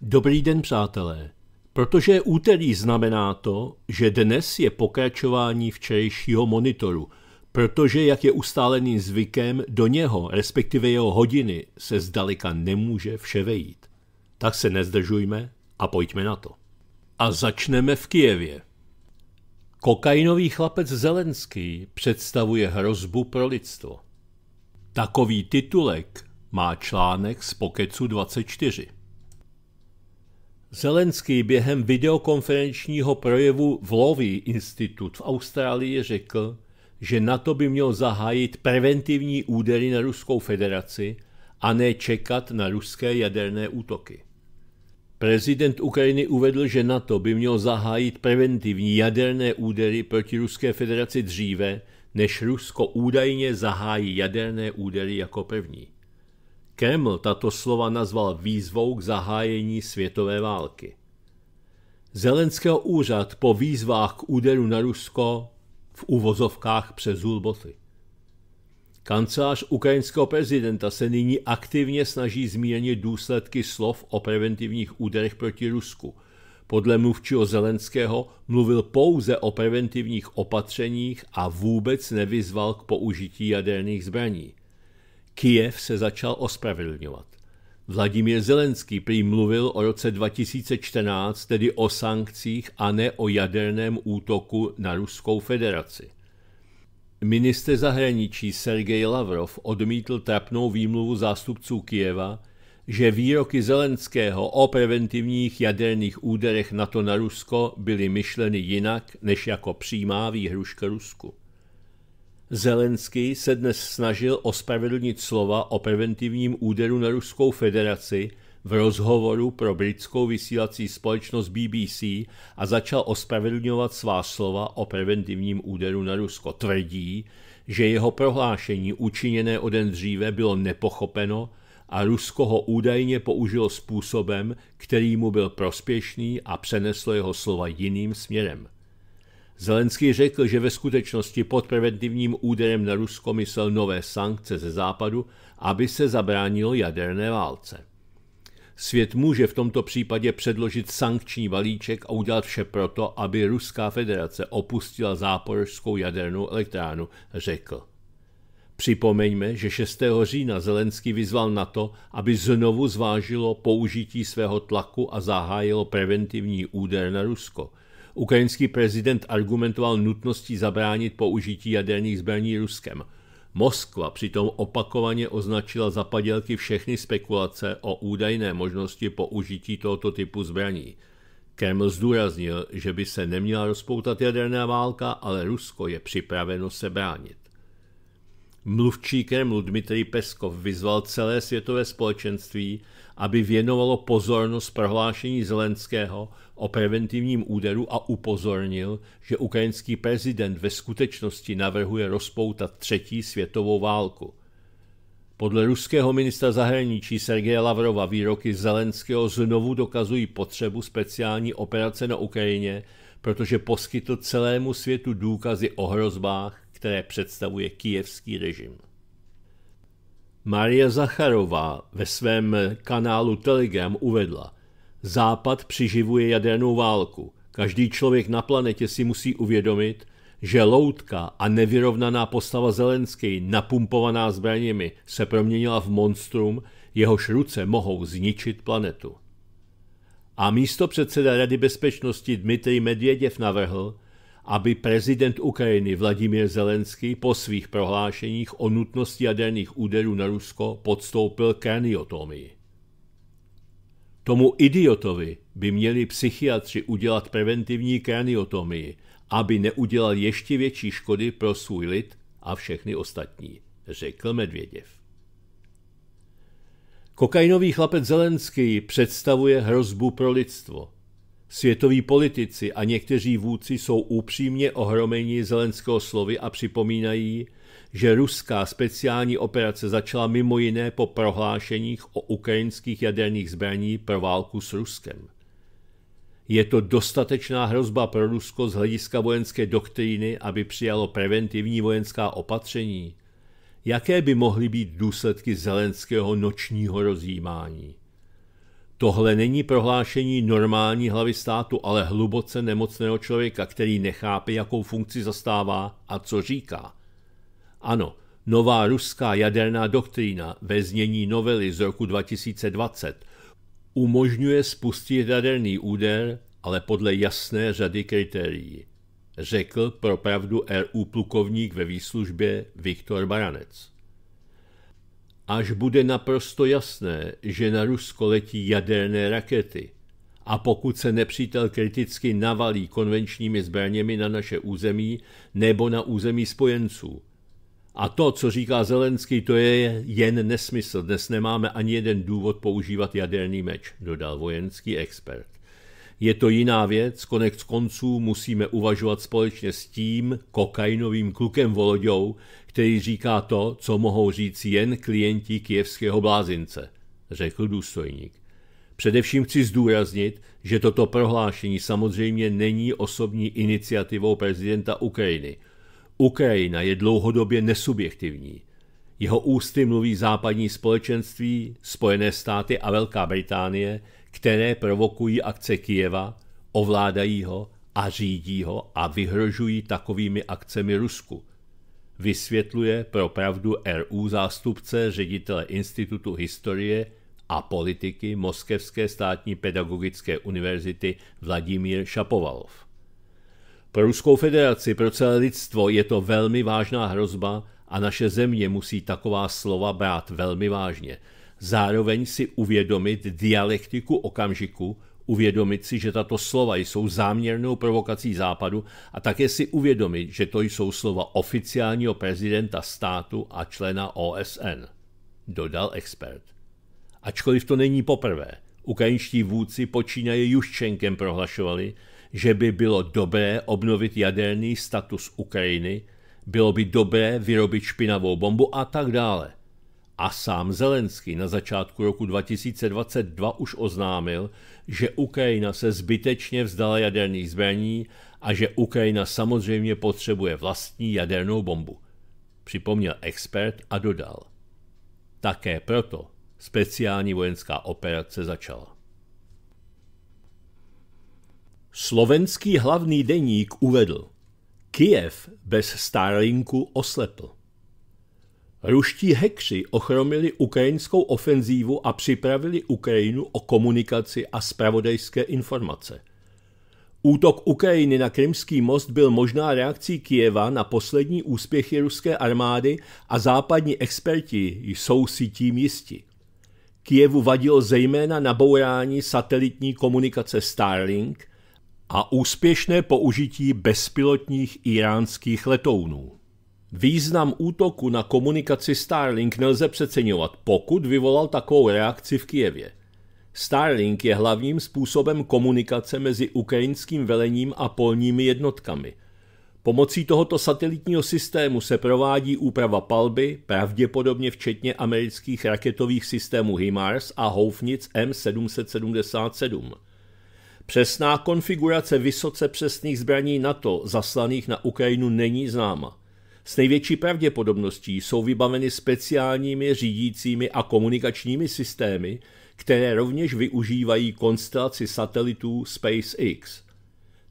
Dobrý den, přátelé. Protože úterý znamená to, že dnes je pokračování včerejšího monitoru, protože, jak je ustáleným zvykem, do něho, respektive jeho hodiny, se zdaleka nemůže vše vejít. Tak se nezdržujme a pojďme na to. A začneme v Kijevě. Kokainový chlapec Zelenský představuje hrozbu pro lidstvo. Takový titulek má článek z Pokecu 24. Zelenský během videokonferenčního projevu v Lowy Institut v Austrálii řekl, že NATO by měl zahájit preventivní údery na Ruskou federaci a ne čekat na ruské jaderné útoky. Prezident Ukrajiny uvedl, že NATO by měl zahájit preventivní jaderné údery proti Ruské federaci dříve, než Rusko údajně zahájí jaderné údery jako první. Kreml tato slova nazval výzvou k zahájení světové války. Zelenského úřad po výzvách k úderu na Rusko v uvozovkách přes boty. Kancelář ukrajinského prezidenta se nyní aktivně snaží zmírnit důsledky slov o preventivních úderech proti Rusku. Podle mluvčího Zelenského mluvil pouze o preventivních opatřeních a vůbec nevyzval k použití jaderných zbraní – Kijev se začal ospravedlňovat. Vladimír Zelenský prý mluvil o roce 2014, tedy o sankcích a ne o jaderném útoku na Ruskou federaci. Minister zahraničí Sergej Lavrov odmítl trapnou výmluvu zástupců Kijeva, že výroky Zelenského o preventivních jaderných úderech NATO na Rusko byly myšleny jinak než jako přímá výhruška Rusku. Zelenský se dnes snažil ospravedlnit slova o preventivním úderu na Ruskou federaci v rozhovoru pro britskou vysílací společnost BBC a začal ospravedlňovat svá slova o preventivním úderu na Rusko. Tvrdí, že jeho prohlášení učiněné o den dříve bylo nepochopeno a Rusko ho údajně použilo způsobem, který mu byl prospěšný a přeneslo jeho slova jiným směrem. Zelenský řekl, že ve skutečnosti pod preventivním úderem na Rusko myslel nové sankce ze západu, aby se zabránilo jaderné válce. Svět může v tomto případě předložit sankční balíček a udělat vše proto, aby Ruská federace opustila záporožskou jadernou elektránu, řekl. Připomeňme, že 6. října Zelenský vyzval na to, aby znovu zvážilo použití svého tlaku a zahájilo preventivní úder na Rusko – Ukrajinský prezident argumentoval nutností zabránit použití jaderných zbraní Ruskem. Moskva přitom opakovaně označila za padělky všechny spekulace o údajné možnosti použití tohoto typu zbraní. Kreml zdůraznil, že by se neměla rozpoutat jaderná válka, ale Rusko je připraveno se bránit. Mluvčí Kremlu Dmitrij Peskov vyzval celé světové společenství, aby věnovalo pozornost prohlášení Zelenského o preventivním úderu a upozornil, že ukrajinský prezident ve skutečnosti navrhuje rozpoutat třetí světovou válku. Podle ruského ministra zahraničí Sergeje Lavrova výroky Zelenského znovu dokazují potřebu speciální operace na Ukrajině, protože poskytl celému světu důkazy o hrozbách, které představuje kijevský režim. Maria Zacharová ve svém kanálu Telegram uvedla – Západ přiživuje jadernou válku. Každý člověk na planetě si musí uvědomit, že loutka a nevyrovnaná postava Zelenský, napumpovaná zbraněmi, se proměnila v monstrum, jehož ruce mohou zničit planetu. A místo předseda Rady bezpečnosti Dmitrij Medvěděv navrhl, aby prezident Ukrajiny Vladimír Zelenský po svých prohlášeních o nutnosti jaderných úderů na Rusko podstoupil kraniotomii. Tomu idiotovi by měli psychiatři udělat preventivní kraniotomii, aby neudělal ještě větší škody pro svůj lid a všechny ostatní, řekl Medvěděv. Kokainový chlapec Zelenský představuje hrozbu pro lidstvo. Světoví politici a někteří vůdci jsou upřímně ohromeni Zelenského slovy a připomínají, že ruská speciální operace začala mimo jiné po prohlášeních o ukrajinských jaderných zbraní pro válku s Ruskem. Je to dostatečná hrozba pro Rusko z hlediska vojenské doktríny, aby přijalo preventivní vojenská opatření? Jaké by mohly být důsledky zelenského nočního rozjímání? Tohle není prohlášení normální hlavy státu, ale hluboce nemocného člověka, který nechápe, jakou funkci zastává a co říká – ano, nová ruská jaderná doktrína ve znění novely z roku 2020 umožňuje spustit jaderný úder, ale podle jasné řady kritérií, řekl pro pravdu RU plukovník ve výslužbě Viktor Baranec. Až bude naprosto jasné, že na Rusko letí jaderné rakety a pokud se nepřítel kriticky navalí konvenčními zbraněmi na naše území nebo na území spojenců – a to, co říká Zelenský, to je jen nesmysl. Dnes nemáme ani jeden důvod používat jaderný meč, dodal vojenský expert. Je to jiná věc, konec konců musíme uvažovat společně s tím kokainovým klukem Voloďou, který říká to, co mohou říct jen klienti kijevského blázince, řekl důstojník. Především chci zdůraznit, že toto prohlášení samozřejmě není osobní iniciativou prezidenta Ukrajiny. Ukrajina je dlouhodobě nesubjektivní. Jeho ústy mluví západní společenství, Spojené státy a Velká Británie, které provokují akce Kijeva, ovládají ho a řídí ho a vyhrožují takovými akcemi Rusku. Vysvětluje pro pravdu RU zástupce ředitele Institutu historie a politiky Moskevské státní pedagogické univerzity Vladimír Šapovalov. Pro Ruskou federaci, pro celé lidstvo je to velmi vážná hrozba a naše země musí taková slova brát velmi vážně. Zároveň si uvědomit dialektiku okamžiku, uvědomit si, že tato slova jsou záměrnou provokací Západu a také si uvědomit, že to jsou slova oficiálního prezidenta státu a člena OSN, dodal expert. Ačkoliv to není poprvé, ukrajinští vůdci počínaje Juščenkem prohlašovali, že by bylo dobré obnovit jaderný status Ukrajiny, bylo by dobré vyrobit špinavou bombu a tak dále. A sám Zelenský na začátku roku 2022 už oznámil, že Ukrajina se zbytečně vzdala jaderných zbraní a že Ukrajina samozřejmě potřebuje vlastní jadernou bombu. Připomněl expert a dodal. Také proto speciální vojenská operace začala. Slovenský hlavní deník uvedl Kiev bez Starlinku oslepl. Ruští hekři ochromili ukrajinskou ofenzívu a připravili Ukrajinu o komunikaci a spravodajské informace. Útok Ukrajiny na Krymský most byl možná reakcí Kijeva na poslední úspěchy ruské armády a západní experti jsou si tím jisti. Kijevu vadilo zejména nabourání satelitní komunikace Starlink – a úspěšné použití bezpilotních iránských letounů. Význam útoku na komunikaci Starlink nelze přeceňovat, pokud vyvolal takovou reakci v Kijevě. Starlink je hlavním způsobem komunikace mezi ukrajinským velením a polními jednotkami. Pomocí tohoto satelitního systému se provádí úprava palby, pravděpodobně včetně amerických raketových systémů HIMARS a houfnic M777. Přesná konfigurace vysoce přesných zbraní NATO zaslaných na Ukrajinu není známa. S největší pravděpodobností jsou vybaveny speciálními řídícími a komunikačními systémy, které rovněž využívají konstelaci satelitů SpaceX.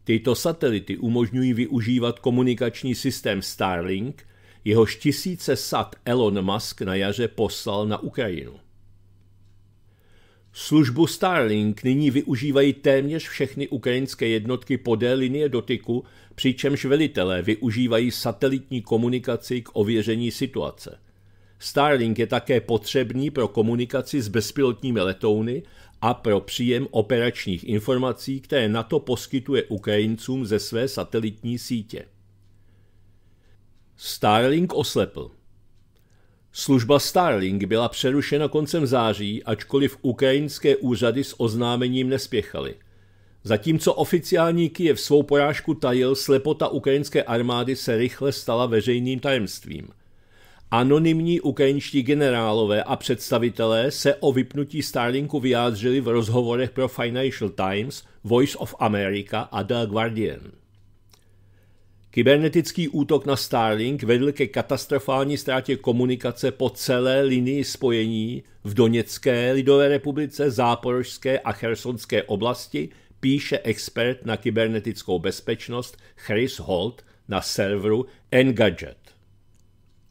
Tyto satelity umožňují využívat komunikační systém Starlink, jehož tisíce sat Elon Musk na jaře poslal na Ukrajinu. Službu Starlink nyní využívají téměř všechny ukrajinské jednotky podé linie dotyku, přičemž velitelé využívají satelitní komunikaci k ověření situace. Starlink je také potřebný pro komunikaci s bezpilotními letouny a pro příjem operačních informací, které NATO poskytuje Ukrajincům ze své satelitní sítě. Starlink oslepl. Služba Starlink byla přerušena koncem září, ačkoliv ukrajinské úřady s oznámením nespěchaly. Zatímco oficiální Kijev svou porážku tajil, slepota ukrajinské armády se rychle stala veřejným tajemstvím. Anonymní ukrajinští generálové a představitelé se o vypnutí Starlinku vyjádřili v rozhovorech pro Financial Times, Voice of America a The Guardian. Kybernetický útok na Starlink vedl ke katastrofální ztrátě komunikace po celé linii spojení v Doněcké lidové republice, Záporožské a Chersonské oblasti, píše expert na kybernetickou bezpečnost Chris Holt na serveru Engadget.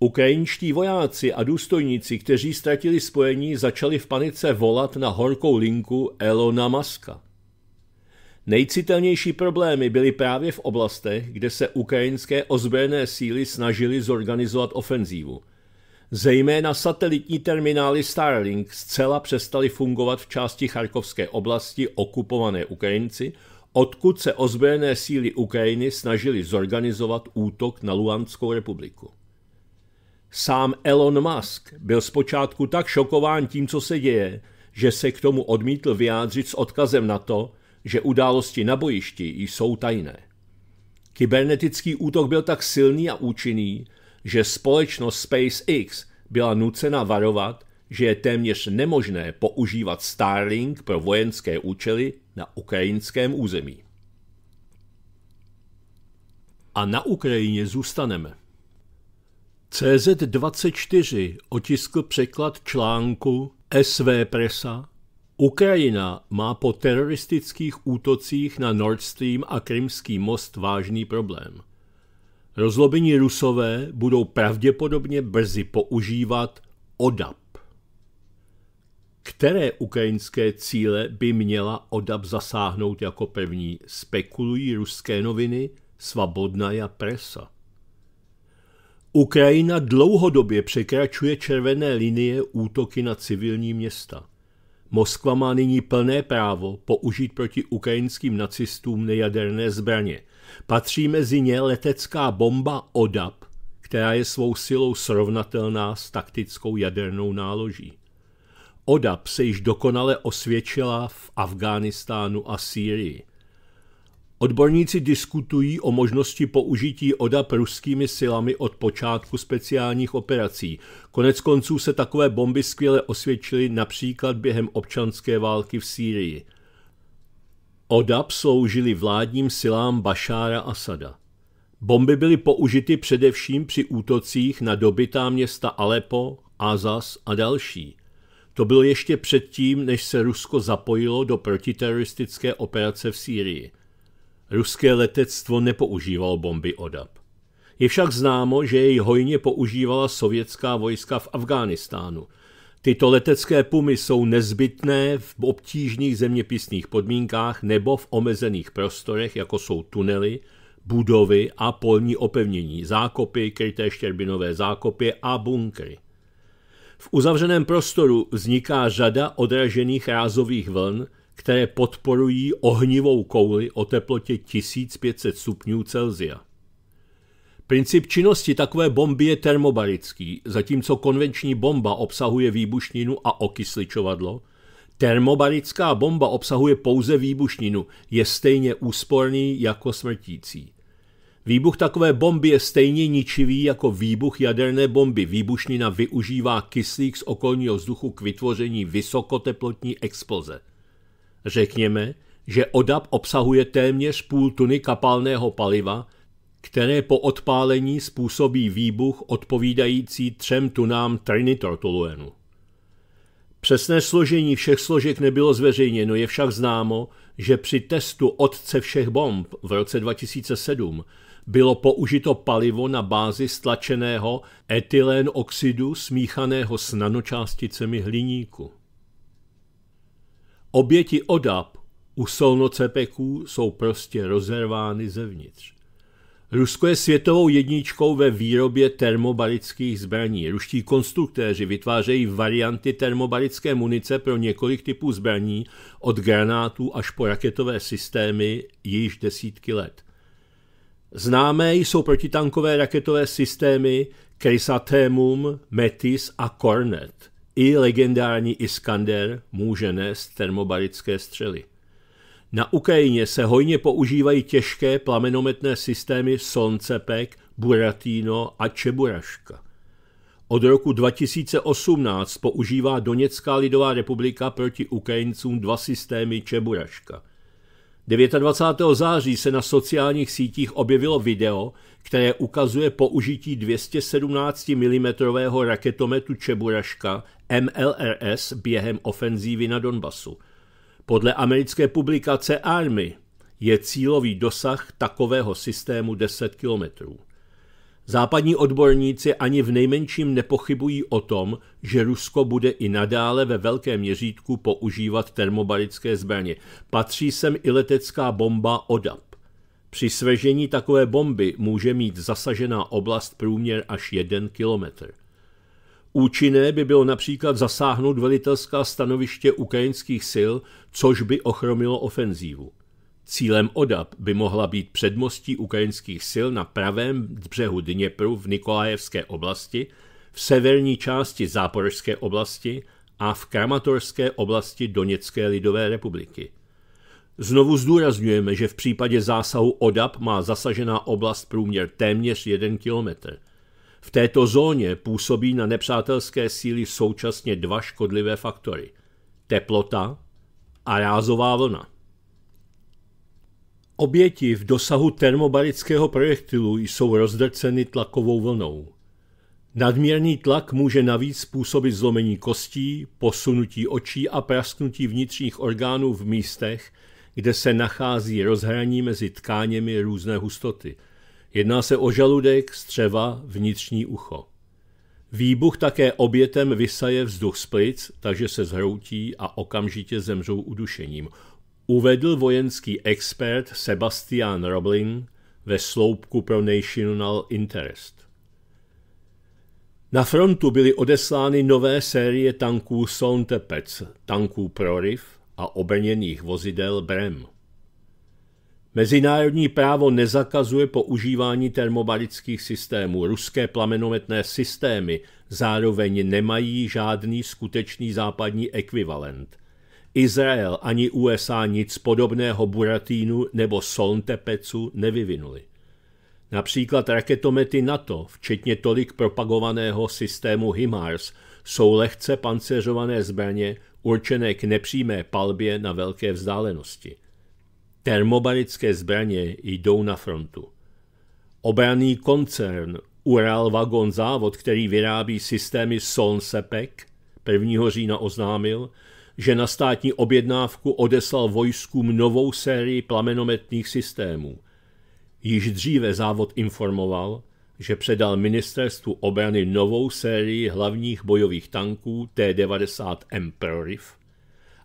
Ukrajinští vojáci a důstojníci, kteří ztratili spojení, začali v panice volat na horkou linku Elona Muska. Nejcitelnější problémy byly právě v oblastech, kde se ukrajinské ozbrojené síly snažily zorganizovat ofenzívu. Zejména satelitní terminály Starlink zcela přestaly fungovat v části Charkovské oblasti okupované Ukrajinci, odkud se ozbrojené síly Ukrajiny snažily zorganizovat útok na Luhanskou republiku. Sám Elon Musk byl zpočátku tak šokován tím, co se děje, že se k tomu odmítl vyjádřit s odkazem na to, že události na bojišti jsou tajné. Kybernetický útok byl tak silný a účinný, že společnost SpaceX byla nucena varovat, že je téměř nemožné používat Starlink pro vojenské účely na ukrajinském území. A na Ukrajině zůstaneme. CZ24 otiskl překlad článku SV Presa Ukrajina má po teroristických útocích na Nord Stream a Krymský most vážný problém. Rozlobení Rusové budou pravděpodobně brzy používat ODAP. Které ukrajinské cíle by měla ODAP zasáhnout jako první, spekulují ruské noviny Svobodná a presa. Ukrajina dlouhodobě překračuje červené linie útoky na civilní města – Moskva má nyní plné právo použít proti ukrajinským nacistům nejaderné zbraně. Patří mezi ně letecká bomba ODAP, která je svou silou srovnatelná s taktickou jadernou náloží. ODAP se již dokonale osvědčila v Afghánistánu a Sýrii – Odborníci diskutují o možnosti použití ODA ruskými silami od počátku speciálních operací. Konec konců se takové bomby skvěle osvědčily například během občanské války v Sýrii. Oda sloužily vládním silám Bašára Asada. Bomby byly použity především při útocích na dobytá města Alepo, Azaz a další. To bylo ještě předtím, než se Rusko zapojilo do protiteroristické operace v Sýrii. Ruské letectvo nepoužívalo bomby ODAP. Je však známo, že jej hojně používala sovětská vojska v Afghánistánu. Tyto letecké pumy jsou nezbytné v obtížných zeměpisných podmínkách nebo v omezených prostorech, jako jsou tunely, budovy a polní opevnění, zákopy, kryté štěrbinové zákopy a bunkry. V uzavřeném prostoru vzniká řada odražených rázových vln, které podporují ohnivou kouli o teplotě 1500 stupňů Celsia. Princip činnosti takové bomby je termobarický, zatímco konvenční bomba obsahuje výbušninu a okysličovadlo, termobarická bomba obsahuje pouze výbušninu, je stejně úsporný jako smrtící. Výbuch takové bomby je stejně ničivý jako výbuch jaderné bomby. Výbušnina využívá kyslík z okolního vzduchu k vytvoření vysokoteplotní exploze – Řekněme, že ODAP obsahuje téměř půl tuny kapalného paliva, které po odpálení způsobí výbuch odpovídající třem tunám trinitrotoluenu. Přesné složení všech složek nebylo zveřejněno, je však známo, že při testu otce všech bomb v roce 2007 bylo použito palivo na bázi stlačeného etylen oxidu smíchaného s nanočásticemi hliníku. Oběti odab u solnocepeků jsou prostě rozervány zevnitř. Rusko je světovou jedničkou ve výrobě termobarických zbraní. Ruští konstruktéři vytvářejí varianty termobarické munice pro několik typů zbraní, od granátů až po raketové systémy, již desítky let. Známé jsou protitankové raketové systémy Chrysathemum, Metis a Cornet – i legendární Iskander může nést termobarické střely. Na Ukrajině se hojně používají těžké plamenometné systémy Soncepek, Buratino a Čeburaška. Od roku 2018 používá Doněcká lidová republika proti Ukrajincům dva systémy Čeburaška. 29. září se na sociálních sítích objevilo video, které ukazuje použití 217 mm raketometu Čeburaška MLRS během ofenzívy na Donbasu. Podle americké publikace Army je cílový dosah takového systému 10 kilometrů. Západní odborníci ani v nejmenším nepochybují o tom, že Rusko bude i nadále ve velkém měřítku používat termobarické zbraně. Patří sem i letecká bomba ODAP. Při svežení takové bomby může mít zasažená oblast průměr až 1 kilometr. Účinné by bylo například zasáhnout velitelská stanoviště ukrajinských sil, což by ochromilo ofenzívu. Cílem ODAP by mohla být předmostí ukrajinských sil na pravém břehu Dněpru v Nikolajevské oblasti, v severní části Záporožské oblasti a v Kramatorské oblasti Doněcké lidové republiky. Znovu zdůrazňujeme, že v případě zásahu ODAP má zasažená oblast průměr téměř 1 kilometr – v této zóně působí na nepřátelské síly současně dva škodlivé faktory. Teplota a rázová vlna. Oběti v dosahu termobarického projektilu jsou rozdrceny tlakovou vlnou. Nadměrný tlak může navíc způsobit zlomení kostí, posunutí očí a prasknutí vnitřních orgánů v místech, kde se nachází rozhraní mezi tkáněmi různé hustoty – Jedná se o žaludek, střeva, vnitřní ucho. Výbuch také obětem vysaje vzduch z plic, takže se zhroutí a okamžitě zemřou udušením. Uvedl vojenský expert Sebastian Roblin ve sloupku pro National Interest. Na frontu byly odeslány nové série tanků Sontepec, tanků Proriv a obrněných vozidel Brem. Mezinárodní právo nezakazuje používání termobarických systémů. Ruské plamenometné systémy zároveň nemají žádný skutečný západní ekvivalent. Izrael ani USA nic podobného Buratínu nebo Solntepecu nevyvinuli. Například raketomety NATO, včetně tolik propagovaného systému HIMARS, jsou lehce pancéřované zbraně určené k nepřímé palbě na velké vzdálenosti. Termobarické zbraně jdou na frontu. Obraný koncern Ural Vagon Závod, který vyrábí systémy Solnsepek, 1. října oznámil, že na státní objednávku odeslal vojskům novou sérii plamenometných systémů. Již dříve závod informoval, že předal ministerstvu obrany novou sérii hlavních bojových tanků T-90M Prorif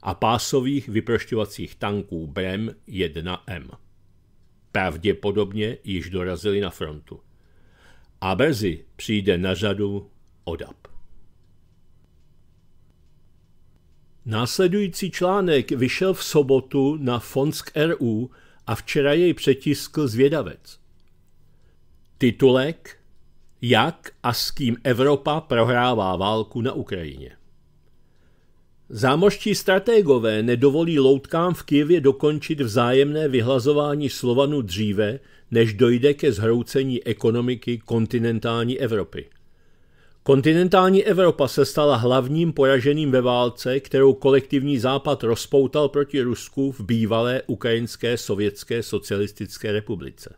a pásových vyprošťovacích tanků Brem 1M. Pravděpodobně již dorazili na frontu. A brzy přijde na řadu ODAP. Následující článek vyšel v sobotu na Fonsk RU a včera jej přetiskl zvědavec. Titulek Jak a s kým Evropa prohrává válku na Ukrajině. Zámoští strategové nedovolí loutkám v Kijevě dokončit vzájemné vyhlazování Slovanu dříve, než dojde ke zhroucení ekonomiky kontinentální Evropy. Kontinentální Evropa se stala hlavním poraženým ve válce, kterou kolektivní západ rozpoutal proti Rusku v bývalé ukrajinské sovětské socialistické republice.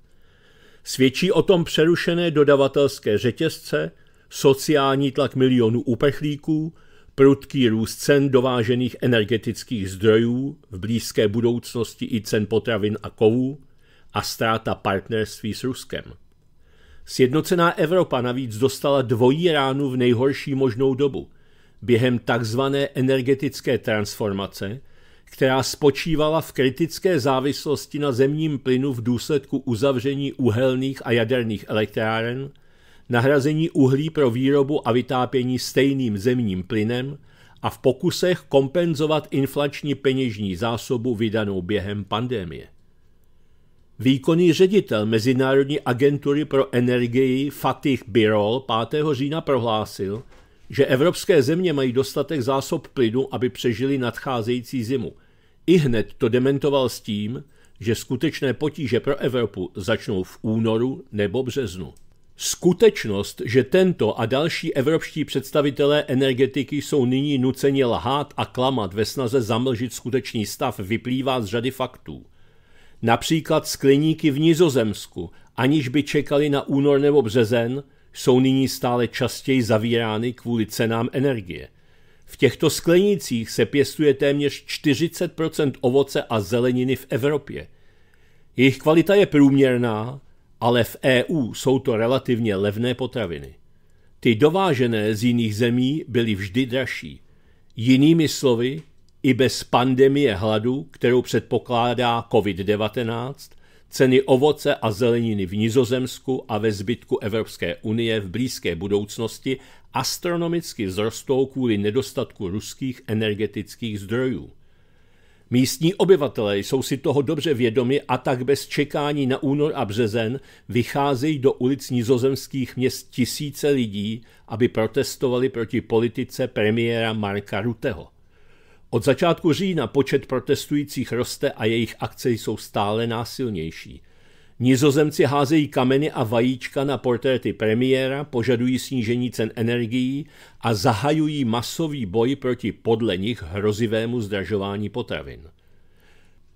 Svědčí o tom přerušené dodavatelské řetězce, sociální tlak milionů uprchlíků, prudký růst cen dovážených energetických zdrojů, v blízké budoucnosti i cen potravin a kovů a ztráta partnerství s Ruskem. Sjednocená Evropa navíc dostala dvojí ránu v nejhorší možnou dobu během takzvané energetické transformace, která spočívala v kritické závislosti na zemním plynu v důsledku uzavření uhelných a jaderných elektráren nahrazení uhlí pro výrobu a vytápění stejným zemním plynem a v pokusech kompenzovat inflační peněžní zásobu vydanou během pandemie. Výkonný ředitel Mezinárodní agentury pro energii Fatih Birol 5. října prohlásil, že evropské země mají dostatek zásob plynu, aby přežili nadcházející zimu. I hned to dementoval s tím, že skutečné potíže pro Evropu začnou v únoru nebo březnu. Skutečnost, že tento a další evropští představitelé energetiky jsou nyní nuceni lhát a klamat ve snaze zamlžit skutečný stav, vyplývá z řady faktů. Například skleníky v Nizozemsku, aniž by čekali na únor nebo březen, jsou nyní stále častěji zavírány kvůli cenám energie. V těchto sklenících se pěstuje téměř 40 ovoce a zeleniny v Evropě. Jejich kvalita je průměrná, ale v EU jsou to relativně levné potraviny. Ty dovážené z jiných zemí byly vždy dražší. Jinými slovy, i bez pandemie hladu, kterou předpokládá COVID-19, ceny ovoce a zeleniny v Nizozemsku a ve zbytku Evropské unie v blízké budoucnosti astronomicky vzrostou kvůli nedostatku ruských energetických zdrojů. Místní obyvatelé jsou si toho dobře vědomi a tak bez čekání na únor a březen vycházejí do ulic nizozemských měst tisíce lidí, aby protestovali proti politice premiéra Marka Ruteho. Od začátku října počet protestujících roste a jejich akce jsou stále násilnější – Nizozemci házejí kameny a vajíčka na portréty premiéra, požadují snížení cen energií a zahajují masový boj proti podle nich hrozivému zdražování potravin.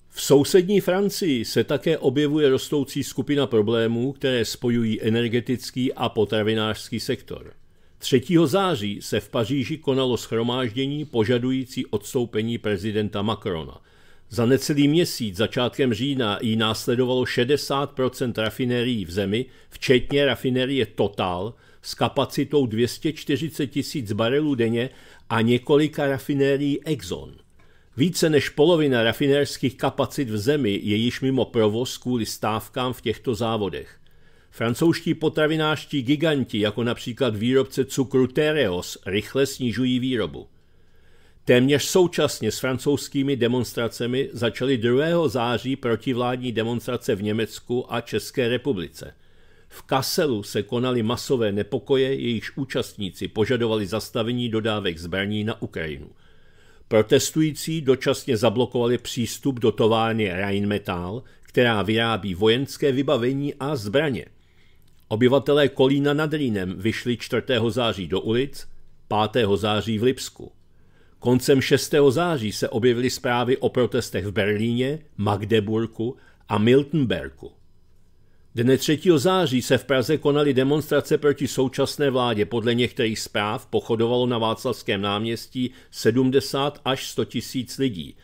V sousední Francii se také objevuje rostoucí skupina problémů, které spojují energetický a potravinářský sektor. 3. září se v Paříži konalo schromáždění požadující odstoupení prezidenta Macrona – za necelý měsíc začátkem října jí následovalo 60% rafinerií v zemi, včetně rafinerie Total s kapacitou 240 tisíc barelů denně a několika rafinerií Exxon. Více než polovina rafinérských kapacit v zemi je již mimo provoz kvůli stávkám v těchto závodech. Francouzští potravinářští giganti, jako například výrobce cukru Tereos, rychle snižují výrobu. Téměř současně s francouzskými demonstracemi začaly 2. září protivládní demonstrace v Německu a České republice. V Kasselu se konaly masové nepokoje, jejichž účastníci požadovali zastavení dodávek zbraní na Ukrajinu. Protestující dočasně zablokovali přístup do továrny Rheinmetall, která vyrábí vojenské vybavení a zbraně. Obyvatelé Kolína nad Rýnem vyšli 4. září do ulic, 5. září v Lipsku. Koncem 6. září se objevily zprávy o protestech v Berlíně, Magdeburku a Miltenberku. Dne 3. září se v Praze konaly demonstrace proti současné vládě. Podle některých zpráv pochodovalo na Václavském náměstí 70 až 100 tisíc lidí.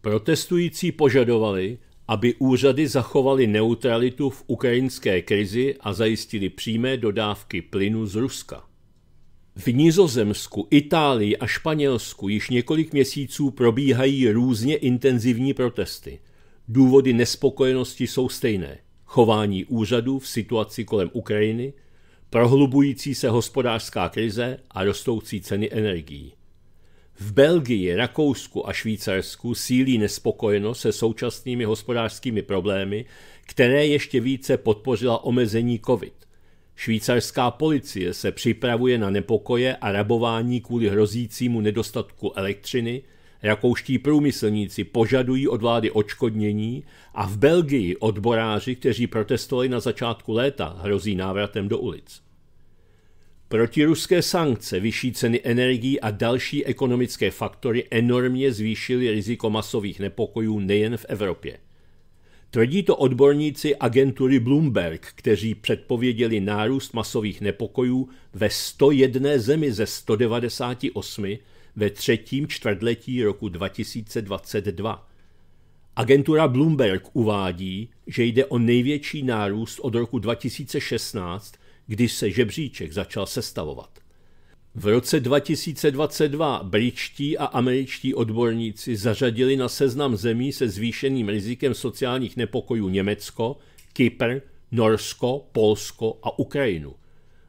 Protestující požadovali, aby úřady zachovaly neutralitu v ukrajinské krizi a zajistili přímé dodávky plynu z Ruska. V Nizozemsku, Itálii a Španělsku již několik měsíců probíhají různě intenzivní protesty. Důvody nespokojenosti jsou stejné. Chování úřadů v situaci kolem Ukrajiny, prohlubující se hospodářská krize a rostoucí ceny energií. V Belgii, Rakousku a Švýcarsku sílí nespokojeno se současnými hospodářskými problémy, které ještě více podpořila omezení COVID. Švýcarská policie se připravuje na nepokoje a rabování kvůli hrozícímu nedostatku elektřiny, rakouští průmyslníci požadují od vlády očkodnění a v Belgii odboráři, kteří protestovali na začátku léta, hrozí návratem do ulic. Proti ruské sankce, vyšší ceny energií a další ekonomické faktory enormně zvýšily riziko masových nepokojů nejen v Evropě. Tvrdí to odborníci agentury Bloomberg, kteří předpověděli nárůst masových nepokojů ve 101 zemi ze 198 ve třetím čtvrtletí roku 2022. Agentura Bloomberg uvádí, že jde o největší nárůst od roku 2016, kdy se žebříček začal sestavovat. V roce 2022 britští a američtí odborníci zařadili na seznam zemí se zvýšeným rizikem sociálních nepokojů Německo, Kypr, Norsko, Polsko a Ukrajinu.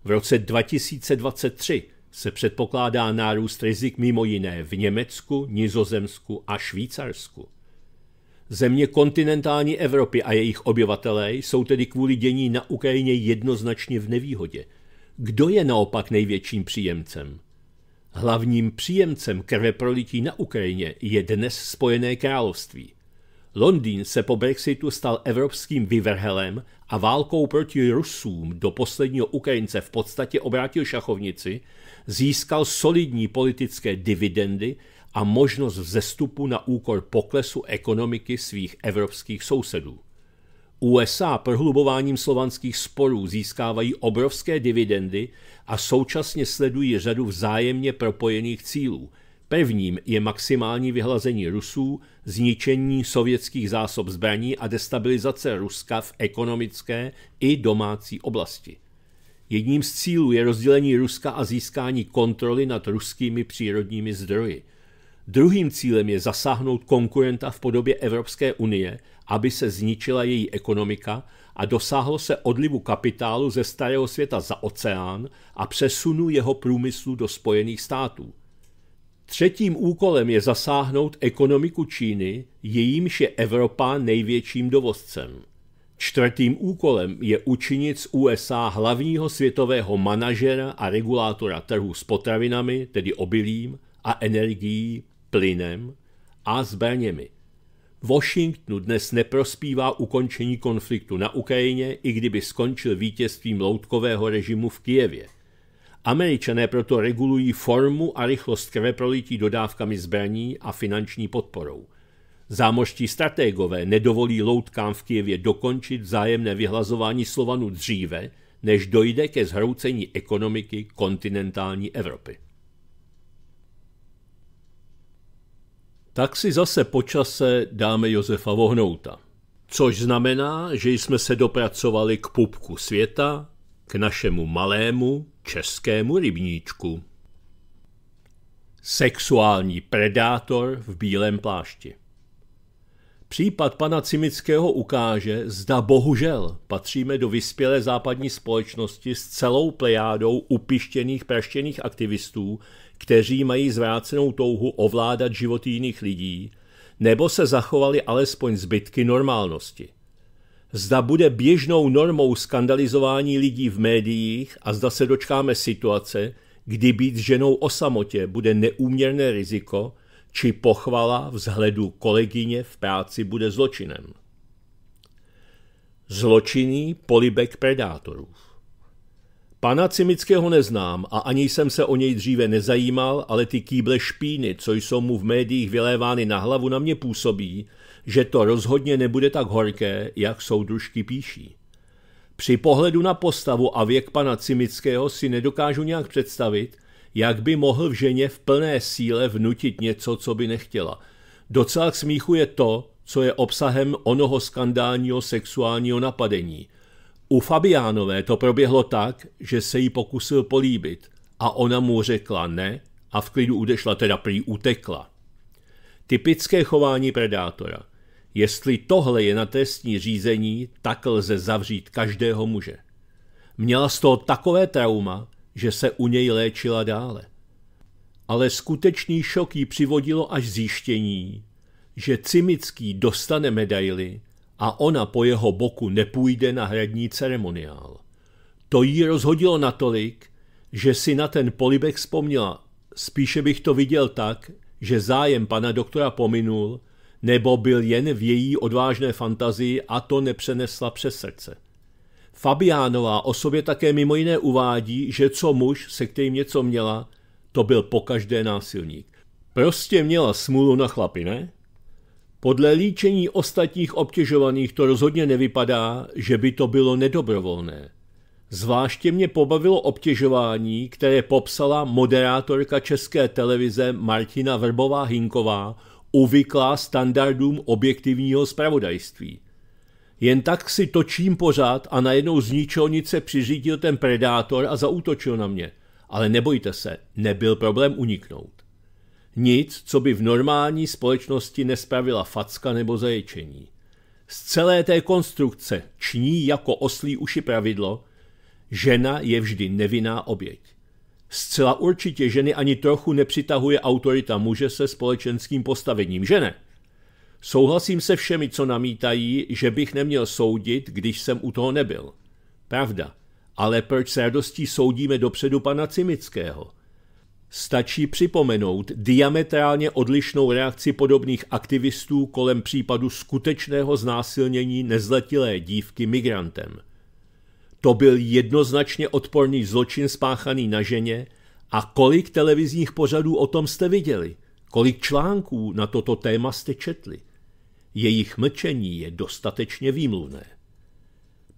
V roce 2023 se předpokládá nárůst rizik mimo jiné v Německu, Nizozemsku a Švýcarsku. Země kontinentální Evropy a jejich obyvatelé jsou tedy kvůli dění na Ukrajině jednoznačně v nevýhodě – kdo je naopak největším příjemcem? Hlavním příjemcem krve prolití na Ukrajině je dnes Spojené království. Londýn se po Brexitu stal evropským vyvrhelem a válkou proti Rusům do posledního Ukrajince v podstatě obrátil šachovnici, získal solidní politické dividendy a možnost vzestupu na úkor poklesu ekonomiky svých evropských sousedů. USA prohlubováním slovanských sporů získávají obrovské dividendy a současně sledují řadu vzájemně propojených cílů. Prvním je maximální vyhlazení Rusů, zničení sovětských zásob zbraní a destabilizace Ruska v ekonomické i domácí oblasti. Jedním z cílů je rozdělení Ruska a získání kontroly nad ruskými přírodními zdroji. Druhým cílem je zasáhnout konkurenta v podobě Evropské unie – aby se zničila její ekonomika a dosáhlo se odlivu kapitálu ze starého světa za oceán a přesunu jeho průmyslu do Spojených států. Třetím úkolem je zasáhnout ekonomiku Číny, jejímž je Evropa největším dovozcem. Čtvrtým úkolem je učinit z USA hlavního světového manažera a regulátora trhu s potravinami, tedy obilím, a energií, plynem a zbraněmi. Washingtonu dnes neprospívá ukončení konfliktu na Ukrajině, i kdyby skončil vítězstvím loutkového režimu v Kijevě. Američané proto regulují formu a rychlost krveprolití dodávkami zbraní a finanční podporou. Zámoští strategové nedovolí loutkám v Kijevě dokončit vzájemné vyhlazování Slovanů dříve, než dojde ke zhroucení ekonomiky kontinentální Evropy. tak si zase počase dáme Josefa Vohnouta. Což znamená, že jsme se dopracovali k pupku světa, k našemu malému českému rybníčku. Sexuální predátor v bílém plášti. Případ pana Cimického ukáže, zda bohužel patříme do vyspělé západní společnosti s celou plejádou upištěných praštěných aktivistů, kteří mají zvrácenou touhu ovládat život jiných lidí, nebo se zachovali alespoň zbytky normálnosti. Zda bude běžnou normou skandalizování lidí v médiích a zda se dočkáme situace, kdy být ženou o samotě bude neúměrné riziko, či pochvala vzhledu kolegyně v práci bude zločinem. Zločinný polibek predátorů. Pana Cimického neznám a ani jsem se o něj dříve nezajímal, ale ty kýble špíny, co jsou mu v médiích vylévány na hlavu, na mě působí, že to rozhodně nebude tak horké, jak soudružky píší. Při pohledu na postavu a věk pana Cimického si nedokážu nějak představit, jak by mohl v ženě v plné síle vnutit něco, co by nechtěla. Docela k smíchu je to, co je obsahem onoho skandálního sexuálního napadení – u Fabiánové to proběhlo tak, že se jí pokusil políbit a ona mu řekla ne a v klidu udešla, teda prý utekla. Typické chování predátora. Jestli tohle je na trestní řízení, tak lze zavřít každého muže. Měla z toho takové trauma, že se u něj léčila dále. Ale skutečný šok jí přivodilo až zjištění, že Cimický dostane medaily a ona po jeho boku nepůjde na hradní ceremoniál. To jí rozhodilo natolik, že si na ten polibek vzpomněla. Spíše bych to viděl tak, že zájem pana doktora pominul, nebo byl jen v její odvážné fantazii a to nepřenesla přes srdce. Fabiánová o sobě také mimo jiné uvádí, že co muž, se kterým něco měla, to byl pokaždé násilník. Prostě měla smůlu na chlapi, ne? Podle líčení ostatních obtěžovaných to rozhodně nevypadá, že by to bylo nedobrovolné. Zvláště mě pobavilo obtěžování, které popsala moderátorka České televize Martina Vrbová-Hinková, uvyklá standardům objektivního zpravodajství. Jen tak si točím pořád a najednou z ničeho nic se přiřídil ten predátor a zautočil na mě. Ale nebojte se, nebyl problém uniknout. Nic, co by v normální společnosti nespravila facka nebo zaječení. Z celé té konstrukce ční jako oslí uši pravidlo, žena je vždy nevinná oběť. Zcela určitě ženy ani trochu nepřitahuje autorita muže se společenským postavením, že ne? Souhlasím se všemi, co namítají, že bych neměl soudit, když jsem u toho nebyl. Pravda, ale proč s radostí soudíme dopředu pana Cimického? Stačí připomenout diametrálně odlišnou reakci podobných aktivistů kolem případu skutečného znásilnění nezletilé dívky migrantem. To byl jednoznačně odporný zločin spáchaný na ženě a kolik televizních pořadů o tom jste viděli? Kolik článků na toto téma jste četli? Jejich mlčení je dostatečně výmluvné.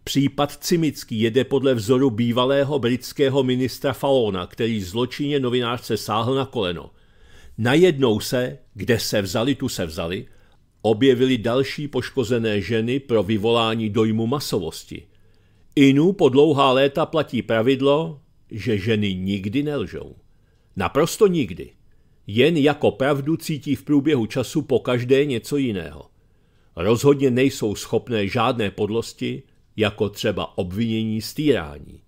Případ Cimický jede podle vzoru bývalého britského ministra Falona, který zločině novinářce sáhl na koleno. Najednou se, kde se vzali, tu se vzali, objevily další poškozené ženy pro vyvolání dojmu masovosti. Inu po dlouhá léta platí pravidlo, že ženy nikdy nelžou. Naprosto nikdy. Jen jako pravdu cítí v průběhu času po každé něco jiného. Rozhodně nejsou schopné žádné podlosti, jako třeba obvinění stýrání.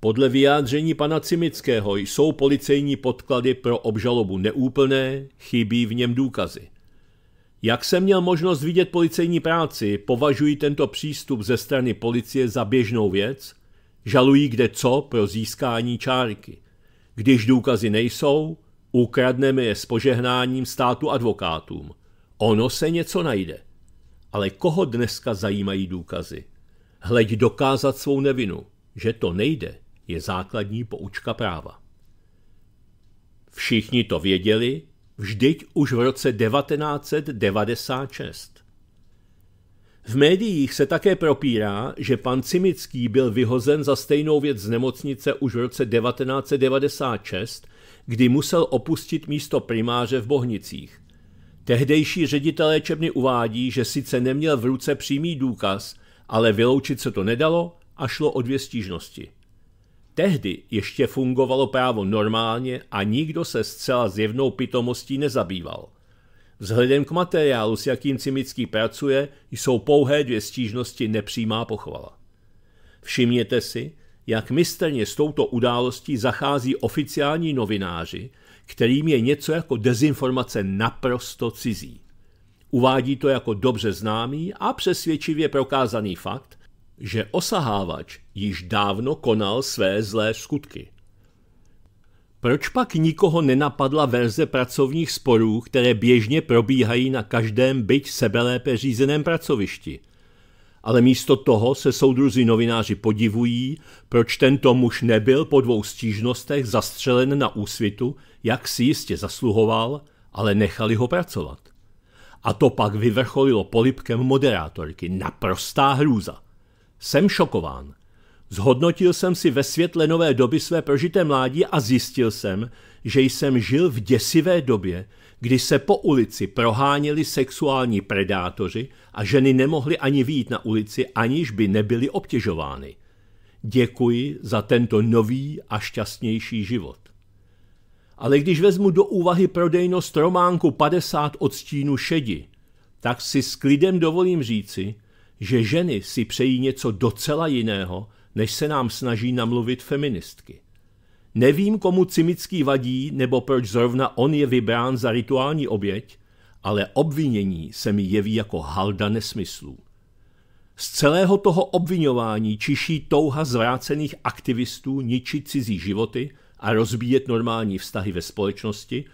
Podle vyjádření pana Cimického jsou policejní podklady pro obžalobu neúplné, chybí v něm důkazy. Jak jsem měl možnost vidět policejní práci, považuji tento přístup ze strany policie za běžnou věc, žalují kde co pro získání čárky. Když důkazy nejsou, ukradneme je s požehnáním státu advokátům. Ono se něco najde. Ale koho dneska zajímají důkazy? Hleď dokázat svou nevinu, že to nejde, je základní poučka práva. Všichni to věděli, vždyť už v roce 1996. V médiích se také propírá, že pan Cimický byl vyhozen za stejnou věc z nemocnice už v roce 1996, kdy musel opustit místo primáře v Bohnicích. Tehdejší ředitel léčebny uvádí, že sice neměl v ruce přímý důkaz, ale vyloučit se to nedalo a šlo o dvě stížnosti. Tehdy ještě fungovalo právo normálně a nikdo se zcela zjevnou pitomostí nezabýval. Vzhledem k materiálu, s jakým Cimický pracuje, jsou pouhé dvě stížnosti nepřímá pochvala. Všimněte si, jak mistrně s touto událostí zachází oficiální novináři, kterým je něco jako dezinformace naprosto cizí. Uvádí to jako dobře známý a přesvědčivě prokázaný fakt, že osahávač již dávno konal své zlé skutky. Proč pak nikoho nenapadla verze pracovních sporů, které běžně probíhají na každém byť sebelépe řízeném pracovišti? Ale místo toho se soudruzi novináři podivují, proč tento muž nebyl po dvou stížnostech zastřelen na úsvitu, jak si jistě zasluhoval, ale nechali ho pracovat. A to pak vyvrcholilo polipkem moderátorky. Naprostá hrůza. Jsem šokován. Zhodnotil jsem si ve světle nové doby své prožité mládí a zjistil jsem, že jsem žil v děsivé době, kdy se po ulici proháněli sexuální predátoři a ženy nemohly ani výjít na ulici, aniž by nebyly obtěžovány. Děkuji za tento nový a šťastnější život. Ale když vezmu do úvahy prodejnost románku 50 odstínů šedi, tak si s klidem dovolím říci, že ženy si přejí něco docela jiného, než se nám snaží namluvit feministky. Nevím, komu Cimický vadí, nebo proč zrovna on je vybrán za rituální oběť, ale obvinění se mi jeví jako halda nesmyslů. Z celého toho obvinování čiší touha zvrácených aktivistů ničit cizí životy – a rozbíjet normální vztahy ve společnosti,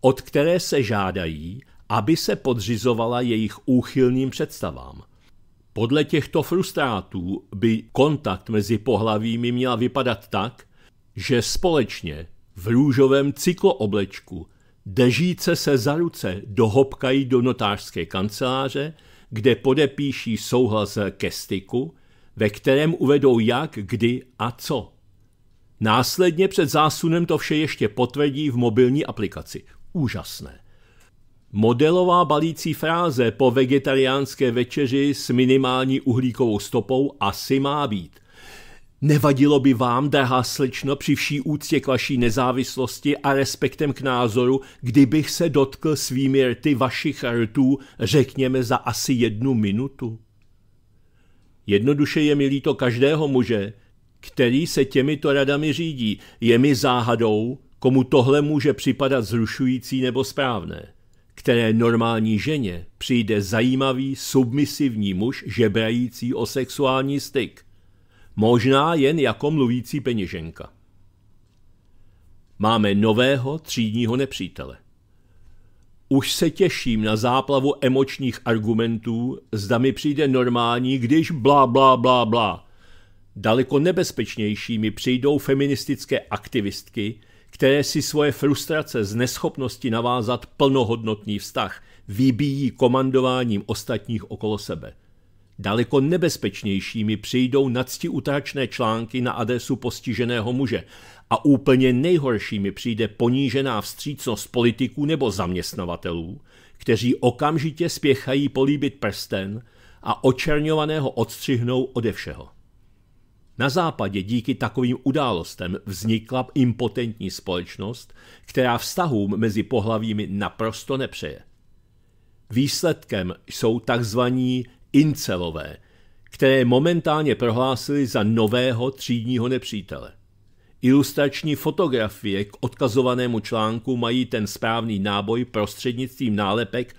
od které se žádají, aby se podřizovala jejich úchylným představám. Podle těchto frustrátů by kontakt mezi pohlavími měl vypadat tak, že společně v růžovém cyklooblečku dežíce se za ruce dohopkají do notářské kanceláře, kde podepíší souhlas ke styku, ve kterém uvedou jak, kdy a co. Následně před zásunem to vše ještě potvrdí v mobilní aplikaci. Úžasné. Modelová balící fráze po vegetariánské večeři s minimální uhlíkovou stopou asi má být. Nevadilo by vám, drahá slečno, při vší úctě k vaší nezávislosti a respektem k názoru, kdybych se dotkl svými rty vašich rtů, řekněme, za asi jednu minutu? Jednoduše je mi líto každého muže, který se těmito radami řídí, je mi záhadou, komu tohle může připadat zrušující nebo správné. Které normální ženě přijde zajímavý, submisivní muž žebrající o sexuální styk. Možná jen jako mluvící peněženka. Máme nového třídního nepřítele. Už se těším na záplavu emočních argumentů, zda mi přijde normální, když bla bla bla bla. Daleko nebezpečnějšími přijdou feministické aktivistky, které si svoje frustrace z neschopnosti navázat plnohodnotný vztah vybíjí komandováním ostatních okolo sebe. Daleko nebezpečnějšími přijdou nadsti utáčné články na adresu postiženého muže a úplně nejhoršími přijde ponížená vstřícnost politiků nebo zaměstnavatelů, kteří okamžitě spěchají políbit prsten a očerňovaného odstřihnou ode všeho. Na západě díky takovým událostem vznikla impotentní společnost, která vztahům mezi pohlavími naprosto nepřeje. Výsledkem jsou takzvaní incelové, které momentálně prohlásili za nového třídního nepřítele. Ilustrační fotografie k odkazovanému článku mají ten správný náboj prostřednictvím nálepek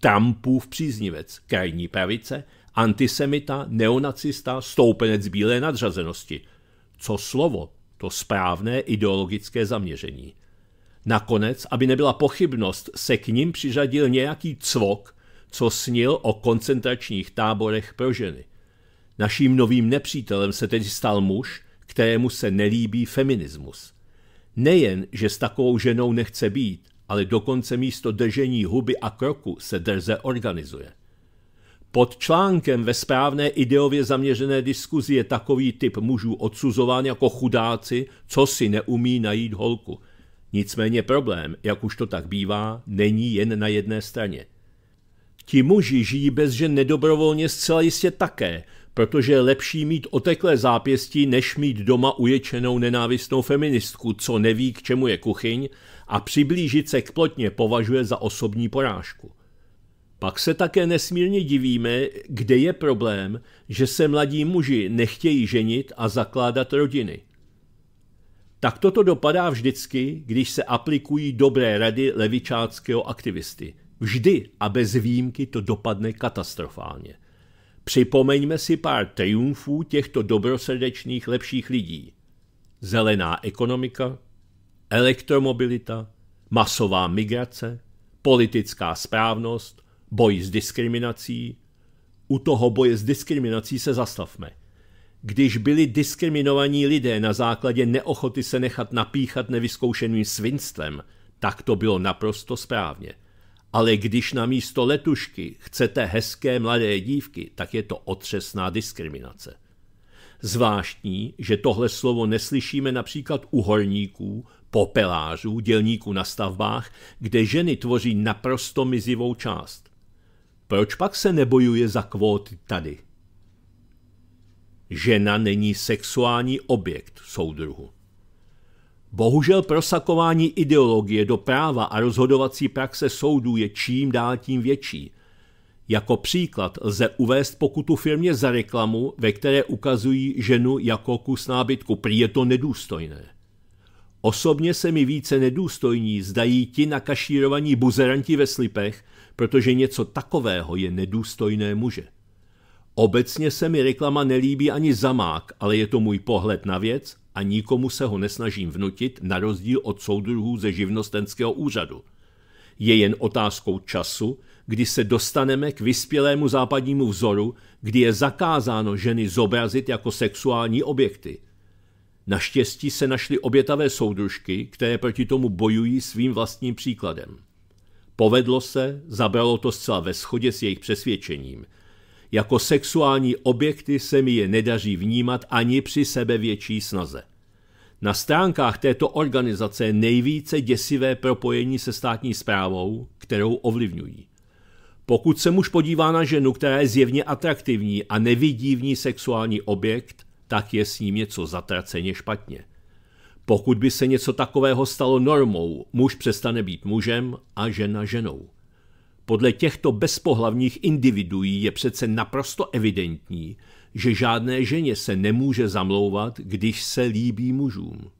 Trumpův příznivec krajní pravice – antisemita, neonacista, stoupenec bílé nadřazenosti. Co slovo, to správné ideologické zaměření. Nakonec, aby nebyla pochybnost, se k ním přiřadil nějaký cvok, co snil o koncentračních táborech pro ženy. Naším novým nepřítelem se teď stal muž, kterému se nelíbí feminismus. Nejen, že s takovou ženou nechce být, ale dokonce místo držení huby a kroku se drze organizuje. Pod článkem ve správné ideově zaměřené diskuzi je takový typ mužů odsuzován jako chudáci, co si neumí najít holku. Nicméně problém, jak už to tak bývá, není jen na jedné straně. Ti muži žijí bez žen nedobrovolně zcela jistě také, protože je lepší mít oteklé zápěstí, než mít doma uječenou nenávistnou feministku, co neví, k čemu je kuchyň, a přiblížit se k plotně považuje za osobní porážku. Pak se také nesmírně divíme, kde je problém, že se mladí muži nechtějí ženit a zakládat rodiny. Tak toto dopadá vždycky, když se aplikují dobré rady levičáckého aktivisty. Vždy a bez výjimky to dopadne katastrofálně. Připomeňme si pár triumfů těchto dobrosrdečných lepších lidí. Zelená ekonomika, elektromobilita, masová migrace, politická správnost, boj s diskriminací, u toho boje s diskriminací se zastavme. Když byli diskriminovaní lidé na základě neochoty se nechat napíchat nevyzkoušeným svinstvem, tak to bylo naprosto správně. Ale když na místo letušky chcete hezké mladé dívky, tak je to otřesná diskriminace. Zvláštní, že tohle slovo neslyšíme například u horníků, popelářů, dělníků na stavbách, kde ženy tvoří naprosto mizivou část. Proč pak se nebojuje za kvóty tady? Žena není sexuální objekt soudruhu. Bohužel prosakování ideologie do práva a rozhodovací praxe soudů je čím dál tím větší. Jako příklad lze uvést pokutu firmě za reklamu, ve které ukazují ženu jako kus nábytku. Prý je to nedůstojné. Osobně se mi více nedůstojní zdají ti nakašírovaní buzeranti ve slipech, protože něco takového je nedůstojné muže. Obecně se mi reklama nelíbí ani zamák, ale je to můj pohled na věc a nikomu se ho nesnažím vnutit, na rozdíl od soudruhů ze živnostenského úřadu. Je jen otázkou času, kdy se dostaneme k vyspělému západnímu vzoru, kdy je zakázáno ženy zobrazit jako sexuální objekty. Naštěstí se našly obětavé soudružky, které proti tomu bojují svým vlastním příkladem. Povedlo se, zabralo to zcela ve shodě s jejich přesvědčením. Jako sexuální objekty se mi je nedaří vnímat ani při sebevětší snaze. Na stránkách této organizace je nejvíce děsivé propojení se státní zprávou, kterou ovlivňují. Pokud se muž podívá na ženu, která je zjevně atraktivní a nevidí v ní sexuální objekt, tak je s ním něco zatraceně špatně. Pokud by se něco takového stalo normou, muž přestane být mužem a žena ženou. Podle těchto bezpohlavních individuí je přece naprosto evidentní, že žádné ženě se nemůže zamlouvat, když se líbí mužům.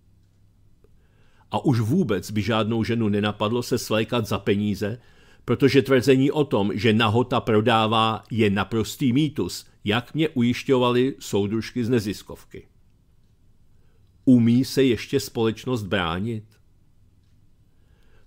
A už vůbec by žádnou ženu nenapadlo se svlékat za peníze, protože tvrzení o tom, že nahota prodává, je naprostý mýtus, jak mě ujišťovali soudružky z neziskovky. Umí se ještě společnost bránit?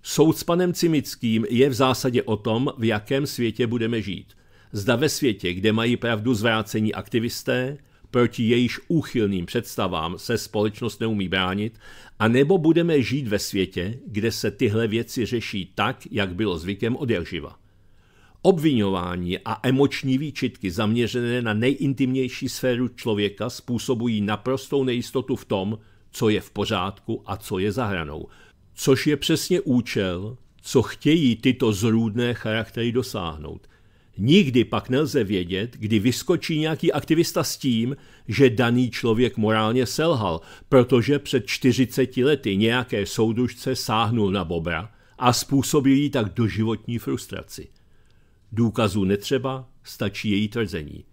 Soud s panem Cimickým je v zásadě o tom, v jakém světě budeme žít. Zda ve světě, kde mají pravdu zvrácení aktivisté, proti jejíž úchylným představám se společnost neumí bránit, a nebo budeme žít ve světě, kde se tyhle věci řeší tak, jak bylo zvykem od Jerživa. Obvinování a emoční výčitky zaměřené na nejintimnější sféru člověka způsobují naprostou nejistotu v tom, co je v pořádku a co je za hranou, což je přesně účel, co chtějí tyto zrůdné charaktery dosáhnout. Nikdy pak nelze vědět, kdy vyskočí nějaký aktivista s tím, že daný člověk morálně selhal, protože před 40 lety nějaké soudružce sáhnul na bobra a způsobil jí tak doživotní frustraci. Důkazů netřeba, stačí její tvrzení.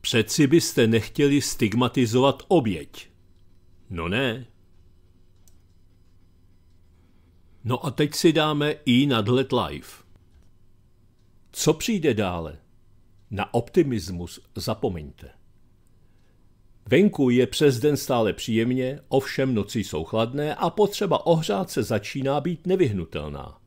Přeci byste nechtěli stigmatizovat oběť. No ne. No a teď si dáme i nadhled live. Co přijde dále? Na optimismus zapomeňte. Venku je přes den stále příjemně, ovšem noci jsou chladné a potřeba ohřát se začíná být nevyhnutelná.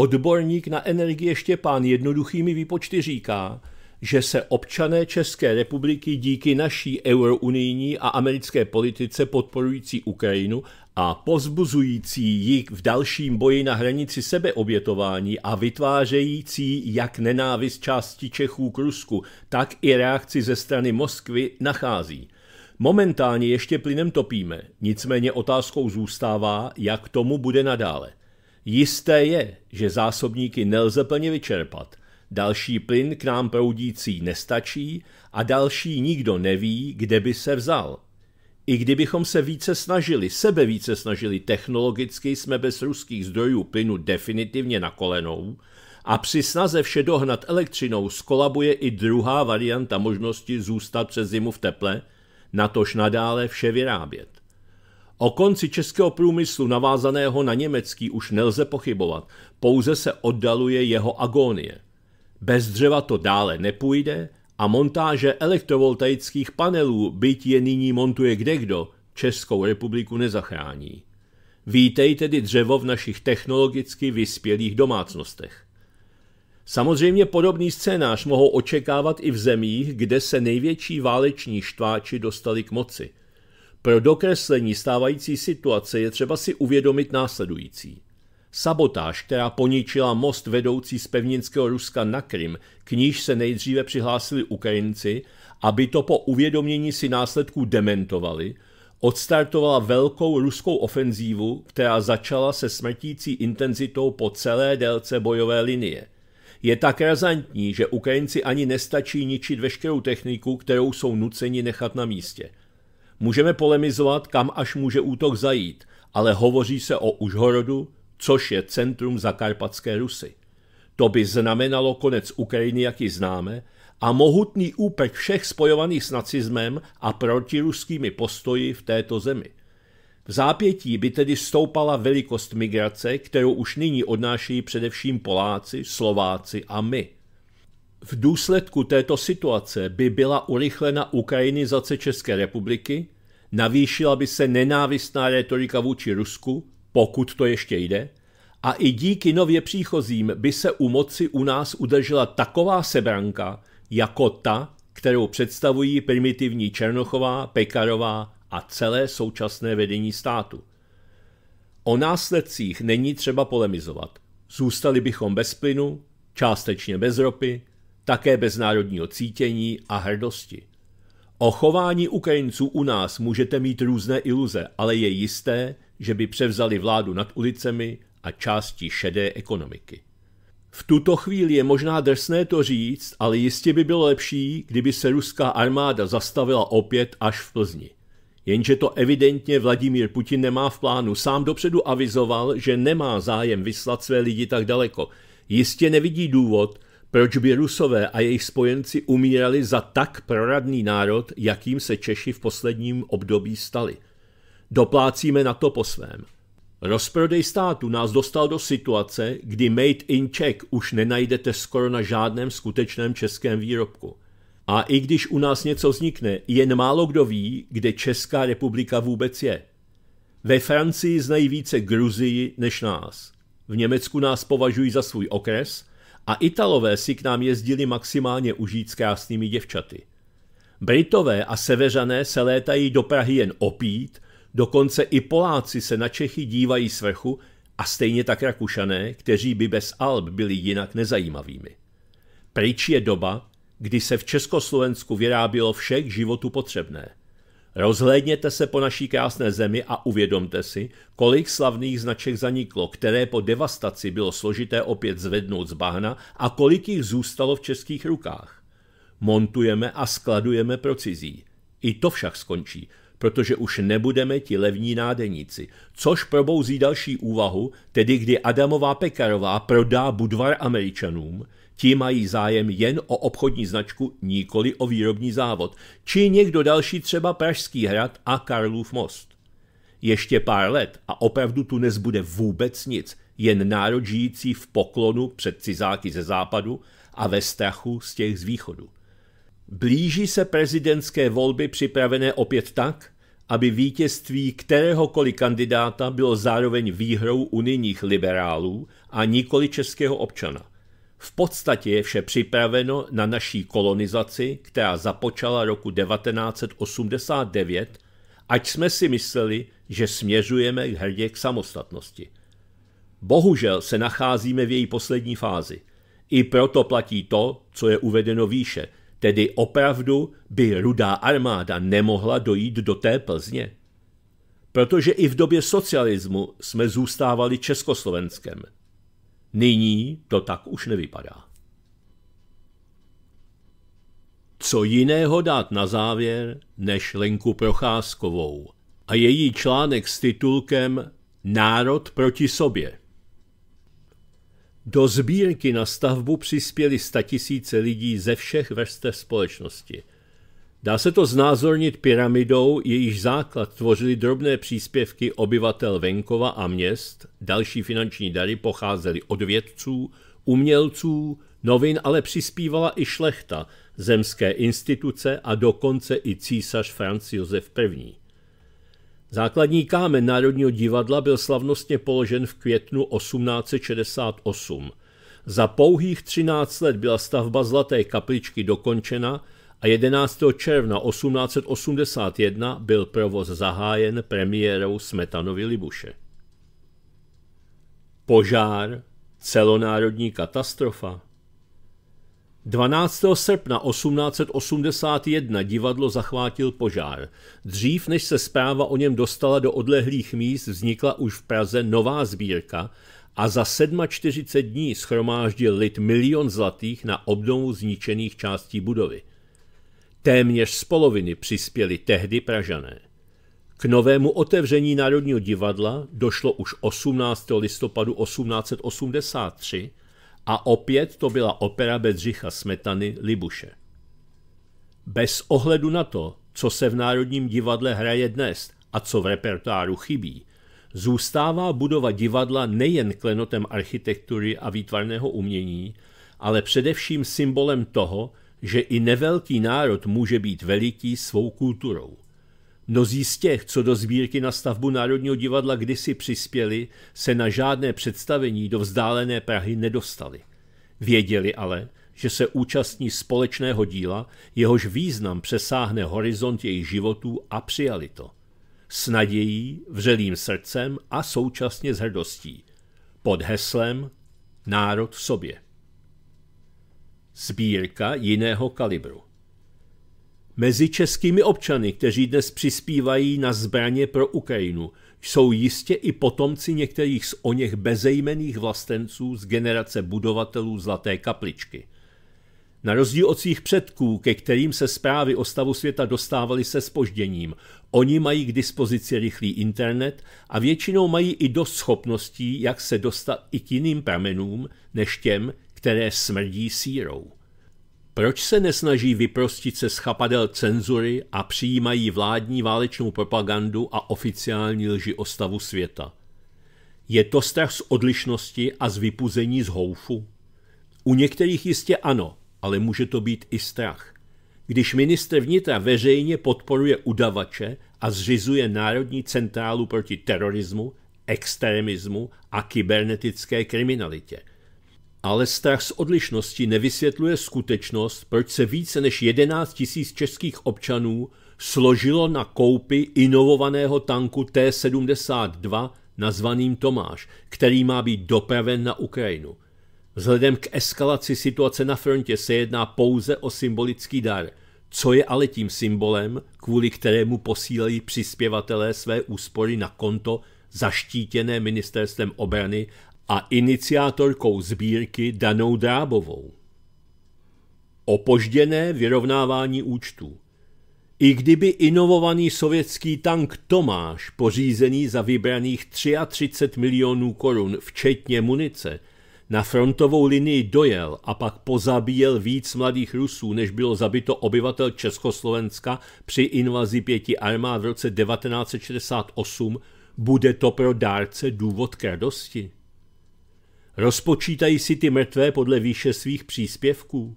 Odborník na energie Štěpán jednoduchými výpočty říká, že se občané České republiky díky naší eurounijní a americké politice podporující Ukrajinu a pozbuzující ji v dalším boji na hranici sebeobětování a vytvářející jak nenávist části Čechů k Rusku, tak i reakci ze strany Moskvy nachází. Momentálně ještě plynem topíme, nicméně otázkou zůstává, jak tomu bude nadále. Jisté je, že zásobníky nelze plně vyčerpat. Další plyn k nám proudící nestačí a další nikdo neví, kde by se vzal. I kdybychom se více snažili, sebe více snažili, technologicky jsme bez ruských zdrojů plynu definitivně na kolenou a při snaze vše dohnat elektřinou skolabuje i druhá varianta možnosti zůstat přes zimu v teple, natož nadále vše vyrábět. O konci českého průmyslu navázaného na německý už nelze pochybovat, pouze se oddaluje jeho agónie. Bez dřeva to dále nepůjde a montáže elektrovoltaických panelů, byť je nyní montuje kdekdo, Českou republiku nezachrání. Vítej tedy dřevo v našich technologicky vyspělých domácnostech. Samozřejmě podobný scénář mohou očekávat i v zemích, kde se největší váleční štváči dostali k moci – pro dokreslení stávající situace je třeba si uvědomit následující. Sabotáž, která poničila most vedoucí z pevninského Ruska na Krym, k níž se nejdříve přihlásili Ukrajinci, aby to po uvědomění si následků dementovali, odstartovala velkou ruskou ofenzívu, která začala se smrtící intenzitou po celé délce bojové linie. Je tak razantní, že Ukrajinci ani nestačí ničit veškerou techniku, kterou jsou nuceni nechat na místě – Můžeme polemizovat, kam až může útok zajít, ale hovoří se o Užhorodu, což je centrum zakarpatské Rusy. To by znamenalo konec Ukrajiny, jak ji známe, a mohutný úpek všech spojovaných s nacizmem a protiruskými postoji v této zemi. V zápětí by tedy stoupala velikost migrace, kterou už nyní odnáší především Poláci, Slováci a my – v důsledku této situace by byla urychlena ukrajinizace České republiky, navýšila by se nenávistná retorika vůči Rusku, pokud to ještě jde, a i díky nově příchozím by se u moci u nás udržela taková sebranka, jako ta, kterou představují primitivní Černochová, Pekarová a celé současné vedení státu. O následcích není třeba polemizovat. Zůstali bychom bez plynu, částečně bez ropy, také bez národního cítění a hrdosti. O chování Ukrajinců u nás můžete mít různé iluze, ale je jisté, že by převzali vládu nad ulicemi a části šedé ekonomiky. V tuto chvíli je možná drsné to říct, ale jistě by bylo lepší, kdyby se ruská armáda zastavila opět až v Plzni. Jenže to evidentně Vladimír Putin nemá v plánu. Sám dopředu avizoval, že nemá zájem vyslat své lidi tak daleko. Jistě nevidí důvod, proč by Rusové a jejich spojenci umírali za tak proradný národ, jakým se Češi v posledním období stali? Doplácíme na to po svém. Rozprodej státu nás dostal do situace, kdy Made in Czech už nenajdete skoro na žádném skutečném českém výrobku. A i když u nás něco vznikne, jen málo kdo ví, kde Česká republika vůbec je. Ve Francii znají více Gruzii než nás. V Německu nás považují za svůj okres a Italové si k nám jezdili maximálně užít s krásnými děvčaty. Britové a Severané se létají do Prahy jen opít, dokonce i Poláci se na Čechy dívají z vrchu a stejně tak Rakušané, kteří by bez Alb byli jinak nezajímavými. Pryč je doba, kdy se v Československu vyrábělo k životu potřebné. Rozhlédněte se po naší krásné zemi a uvědomte si, kolik slavných značek zaniklo, které po devastaci bylo složité opět zvednout z bahna a kolik jich zůstalo v českých rukách. Montujeme a skladujeme pro cizí. I to však skončí, protože už nebudeme ti levní nádeníci, což probouzí další úvahu, tedy kdy Adamová Pekarová prodá budvar američanům, Ti mají zájem jen o obchodní značku, nikoli o výrobní závod, či někdo další třeba Pražský hrad a Karlův most. Ještě pár let a opravdu tu nezbude vůbec nic, jen národ žijící v poklonu před cizáky ze západu a ve strachu z těch z východu. Blíží se prezidentské volby připravené opět tak, aby vítězství kteréhokoliv kandidáta bylo zároveň výhrou unijních liberálů a nikoli českého občana. V podstatě je vše připraveno na naší kolonizaci, která započala roku 1989, ať jsme si mysleli, že směřujeme k hrdě k samostatnosti. Bohužel se nacházíme v její poslední fázi. I proto platí to, co je uvedeno výše, tedy opravdu by rudá armáda nemohla dojít do té Plzně. Protože i v době socialismu jsme zůstávali Československem – Nyní to tak už nevypadá. Co jiného dát na závěr než Lenku Procházkovou a její článek s titulkem Národ proti sobě. Do sbírky na stavbu přispěli statisíce lidí ze všech vrstev společnosti – Dá se to znázornit pyramidou, jejíž základ tvořily drobné příspěvky obyvatel venkova a měst, další finanční dary pocházely od vědců, umělců, novin ale přispívala i šlechta, zemské instituce a dokonce i císař Franz Josef I. Základní kámen Národního divadla byl slavnostně položen v květnu 1868. Za pouhých 13 let byla stavba Zlaté kapličky dokončena – a 11. června 1881 byl provoz zahájen premiérou Smetanovi Libuše. Požár, celonárodní katastrofa. 12. srpna 1881 divadlo zachvátil požár. Dřív, než se zpráva o něm dostala do odlehlých míst, vznikla už v Praze nová sbírka a za 47 dní schromáždil lid milion zlatých na obnovu zničených částí budovy – Téměř z poloviny přispěli tehdy Pražané. K novému otevření Národního divadla došlo už 18. listopadu 1883 a opět to byla opera Bedřicha Smetany Libuše. Bez ohledu na to, co se v Národním divadle hraje dnes a co v repertoáru chybí, zůstává budova divadla nejen klenotem architektury a výtvarného umění, ale především symbolem toho, že i nevelký národ může být veliký svou kulturou. Mnozí z těch, co do sbírky na stavbu Národního divadla kdysi přispěli, se na žádné představení do vzdálené Prahy nedostali. Věděli ale, že se účastní společného díla, jehož význam přesáhne horizont jejich životů a přijali to. S nadějí, vřelým srdcem a současně s hrdostí. Pod heslem Národ v sobě sbírka jiného kalibru. Mezi českými občany, kteří dnes přispívají na zbraně pro Ukrajinu, jsou jistě i potomci některých z něch bezejmených vlastenců z generace budovatelů Zlaté kapličky. Na rozdíl od svých předků, ke kterým se zprávy o stavu světa dostávaly se spožděním, oni mají k dispozici rychlý internet a většinou mají i dost schopností, jak se dostat i k jiným pramenům, než těm, které smrdí sírou. Proč se nesnaží vyprostit se schapadel cenzury a přijímají vládní válečnou propagandu a oficiální lži o stavu světa? Je to strach z odlišnosti a z vypuzení z houfu? U některých jistě ano, ale může to být i strach. Když ministr vnitra veřejně podporuje udavače a zřizuje Národní centrálu proti terorismu, extremismu a kybernetické kriminalitě – ale strach z odlišnosti nevysvětluje skutečnost, proč se více než 11 tisíc českých občanů složilo na koupy inovovaného tanku T-72 nazvaným Tomáš, který má být dopraven na Ukrajinu. Vzhledem k eskalaci situace na frontě se jedná pouze o symbolický dar, co je ale tím symbolem, kvůli kterému posílají přispěvatelé své úspory na konto zaštítěné ministerstvem obrany a iniciátorkou sbírky Danou Drábovou. Opožděné vyrovnávání účtů. I kdyby inovovaný sovětský tank Tomáš, pořízený za vybraných 33 milionů korun, včetně munice, na frontovou linii dojel a pak pozabíjel víc mladých Rusů, než bylo zabito obyvatel Československa při invazi pěti armád v roce 1968, bude to pro dárce důvod k radosti? Rozpočítají si ty mrtvé podle výše svých příspěvků.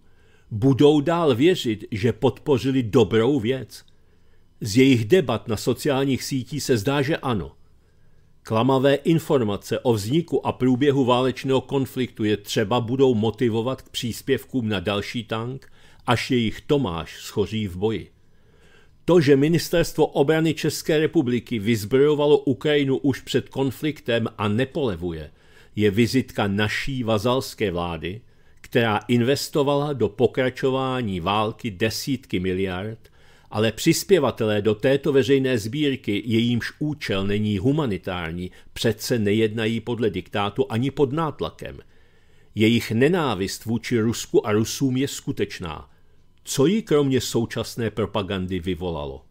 Budou dál věřit, že podpořili dobrou věc. Z jejich debat na sociálních sítích se zdá, že ano. Klamavé informace o vzniku a průběhu válečného konfliktu je třeba budou motivovat k příspěvkům na další tank, až jejich Tomáš schoří v boji. To, že ministerstvo obrany České republiky vyzbrojovalo Ukrajinu už před konfliktem a nepolevuje, je vizitka naší vazalské vlády, která investovala do pokračování války desítky miliard, ale přispěvatelé do této veřejné sbírky, jejímž účel není humanitární, přece nejednají podle diktátu ani pod nátlakem. Jejich nenávist vůči Rusku a Rusům je skutečná. Co ji kromě současné propagandy vyvolalo?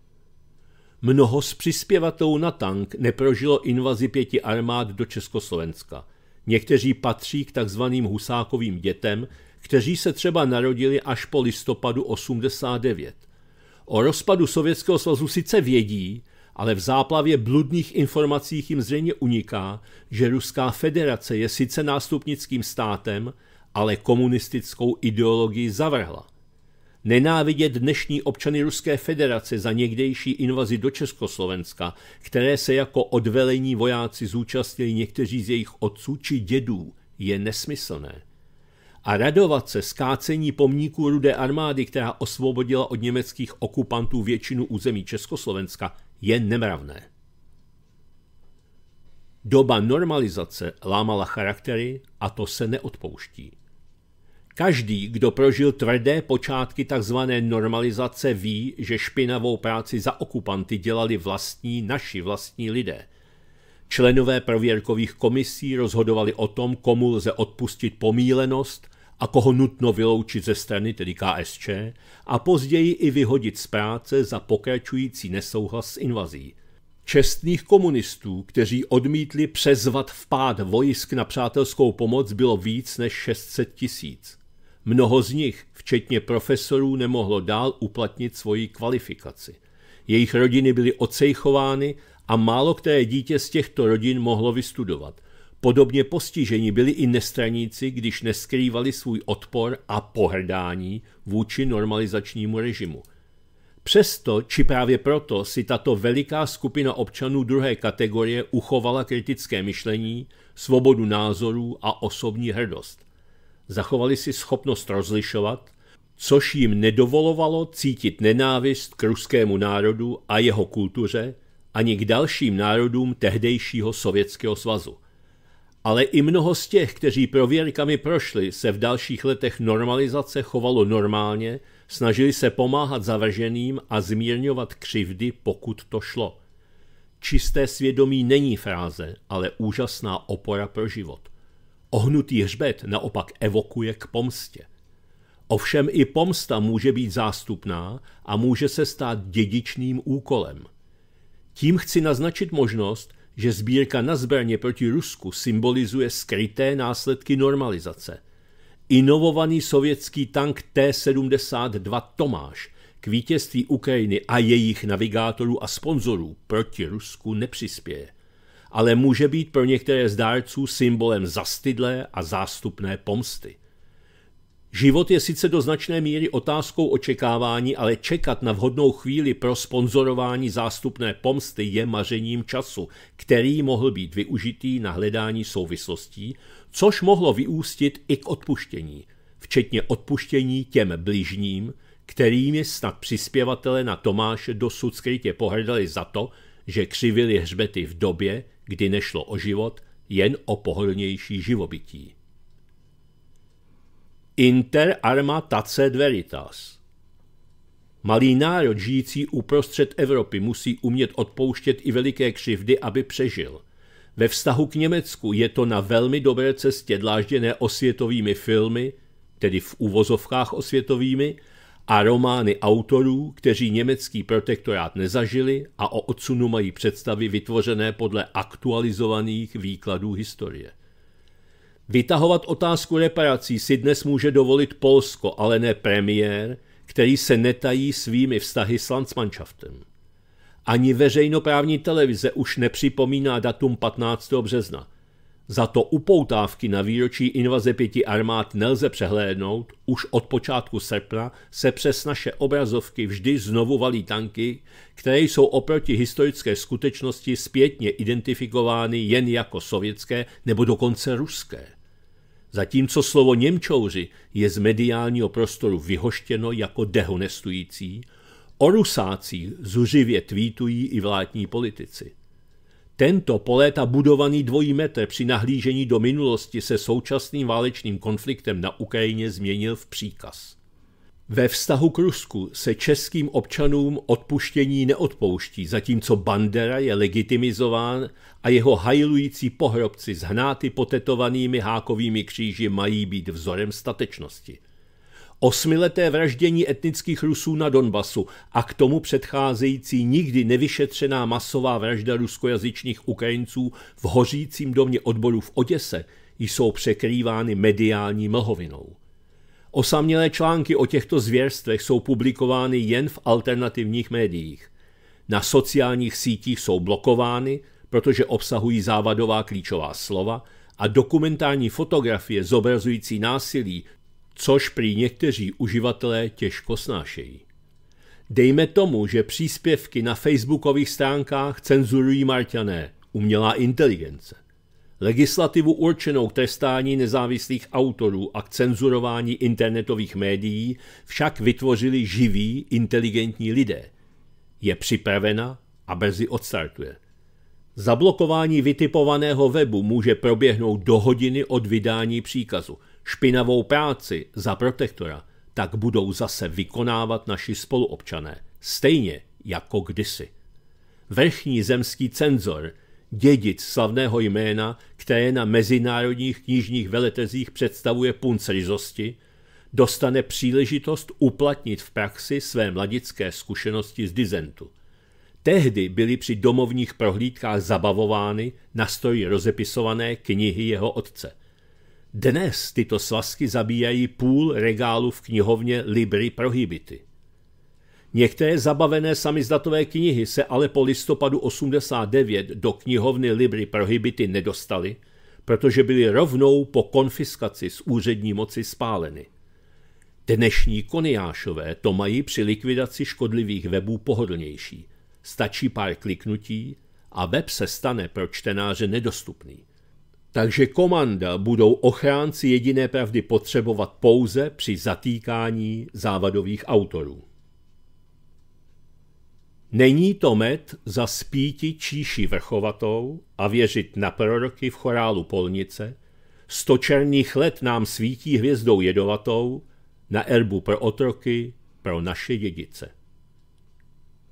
Mnoho z přispěvatelů na tank neprožilo invazi pěti armád do Československa – Někteří patří k takzvaným husákovým dětem, kteří se třeba narodili až po listopadu 89. O rozpadu Sovětského svazu sice vědí, ale v záplavě bludných informacích jim zřejmě uniká, že Ruská federace je sice nástupnickým státem, ale komunistickou ideologii zavrhla nenávidět dnešní občany Ruské federace za někdejší invazi do Československa, které se jako odvelení vojáci zúčastnili někteří z jejich otců či dědů, je nesmyslné. A radovat se skácení pomníků rudé armády, která osvobodila od německých okupantů většinu území Československa, je nemravné. Doba normalizace lámala charaktery a to se neodpouští. Každý, kdo prožil tvrdé počátky tzv. normalizace, ví, že špinavou práci za okupanty dělali vlastní, naši vlastní lidé. Členové prověrkových komisí rozhodovali o tom, komu lze odpustit pomílenost a koho nutno vyloučit ze strany, tedy KSČ, a později i vyhodit z práce za pokračující nesouhlas s invazí. Čestných komunistů, kteří odmítli přezvat vpád vojsk na přátelskou pomoc, bylo víc než 600 tisíc. Mnoho z nich, včetně profesorů, nemohlo dál uplatnit svoji kvalifikaci. Jejich rodiny byly ocejchovány a málo které dítě z těchto rodin mohlo vystudovat. Podobně postiženi byli i nestraníci, když neskrývali svůj odpor a pohrdání vůči normalizačnímu režimu. Přesto, či právě proto, si tato veliká skupina občanů druhé kategorie uchovala kritické myšlení, svobodu názorů a osobní hrdost zachovali si schopnost rozlišovat, což jim nedovolovalo cítit nenávist k ruskému národu a jeho kultuře ani k dalším národům tehdejšího Sovětského svazu. Ale i mnoho z těch, kteří prověrkami prošli, se v dalších letech normalizace chovalo normálně, snažili se pomáhat zavrženým a zmírňovat křivdy, pokud to šlo. Čisté svědomí není fráze, ale úžasná opora pro život – Ohnutý hřbet naopak evokuje k pomstě. Ovšem i pomsta může být zástupná a může se stát dědičným úkolem. Tím chci naznačit možnost, že sbírka na zbraně proti Rusku symbolizuje skryté následky normalizace. Inovovaný sovětský tank T-72 Tomáš k vítězství Ukrajiny a jejich navigátorů a sponzorů proti Rusku nepřispěje – ale může být pro některé z dárců symbolem zastydlé a zástupné pomsty. Život je sice do značné míry otázkou očekávání, ale čekat na vhodnou chvíli pro sponzorování zástupné pomsty je mařením času, který mohl být využitý na hledání souvislostí, což mohlo vyústit i k odpuštění, včetně odpuštění těm bližním, kterými snad přispěvatele na Tomáše dosud skrytě pohrdali za to, že křivili hřbety v době, kdy nešlo o život, jen o pohodlnější živobytí. Inter arma tacet veritas – Malý národ žijící uprostřed Evropy musí umět odpouštět i veliké křivdy, aby přežil. Ve vztahu k Německu je to na velmi dobré cestě dlážděné osvětovými filmy, tedy v úvozovkách osvětovými, a romány autorů, kteří německý protektorát nezažili a o odsunu mají představy vytvořené podle aktualizovaných výkladů historie. Vytahovat otázku reparací si dnes může dovolit Polsko, ale ne premiér, který se netají svými vztahy s Landsmannschaftem. Ani veřejnoprávní televize už nepřipomíná datum 15. března – za to upoutávky na výročí invaze pěti armád nelze přehlédnout, už od počátku srpna se přes naše obrazovky vždy znovu valí tanky, které jsou oproti historické skutečnosti zpětně identifikovány jen jako sovětské nebo dokonce ruské. Zatímco slovo Němčouři je z mediálního prostoru vyhoštěno jako dehonestující, o Rusácích zuřivě tweetují i vládní politici. Tento poléta budovaný dvojí metr při nahlížení do minulosti se současným válečným konfliktem na Ukrajině změnil v příkaz. Ve vztahu k Rusku se českým občanům odpuštění neodpouští, zatímco Bandera je legitimizován a jeho hajlující pohrobci s hnáty potetovanými hákovými kříži mají být vzorem statečnosti osmileté vraždění etnických Rusů na Donbasu a k tomu předcházející nikdy nevyšetřená masová vražda ruskojazyčných Ukrajinců v hořícím domě odboru v Oděse jsou překrývány mediální mlhovinou. Osamělé články o těchto zvěrstvech jsou publikovány jen v alternativních médiích. Na sociálních sítích jsou blokovány, protože obsahují závadová klíčová slova a dokumentární fotografie zobrazující násilí což prý někteří uživatelé těžko snášejí. Dejme tomu, že příspěvky na facebookových stránkách cenzurují marťané, umělá inteligence. Legislativu určenou k trestání nezávislých autorů a k cenzurování internetových médií však vytvořili živí, inteligentní lidé. Je připravena a brzy odstartuje. Zablokování vytipovaného webu může proběhnout do hodiny od vydání příkazu – špinavou práci za protektora, tak budou zase vykonávat naši spoluobčané, stejně jako kdysi. Vrchní zemský cenzor, dědic slavného jména, které na mezinárodních knižních veletrzích představuje rizosti, dostane příležitost uplatnit v praxi své mladické zkušenosti z dizentu. Tehdy byly při domovních prohlídkách zabavovány na stroji rozepisované knihy jeho otce. Dnes tyto svazky zabíjají půl regálu v knihovně Libri Prohibity. Některé zabavené samizdatové knihy se ale po listopadu 89 do knihovny Libri Prohibity nedostaly, protože byly rovnou po konfiskaci z úřední moci spáleny. Dnešní koniášové to mají při likvidaci škodlivých webů pohodlnější. Stačí pár kliknutí a web se stane pro čtenáře nedostupný. Takže komanda budou ochránci jediné pravdy potřebovat pouze při zatýkání závadových autorů. Není to met za spíti číši vrchovatou a věřit na proroky v chorálu polnice, sto černých let nám svítí hvězdou jedovatou na erbu pro otroky, pro naše dědice.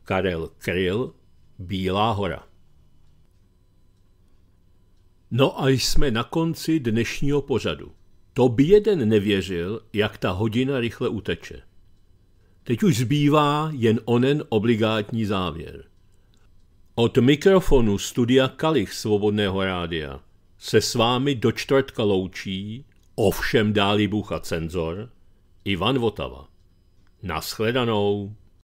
Karel Kryl, Bílá hora No a jsme na konci dnešního pořadu. To by jeden nevěřil, jak ta hodina rychle uteče. Teď už zbývá jen onen obligátní závěr. Od mikrofonu studia Kalich Svobodného rádia se s vámi do čtvrtka loučí, ovšem dáli bucha cenzor, Ivan Votava. Naschledanou.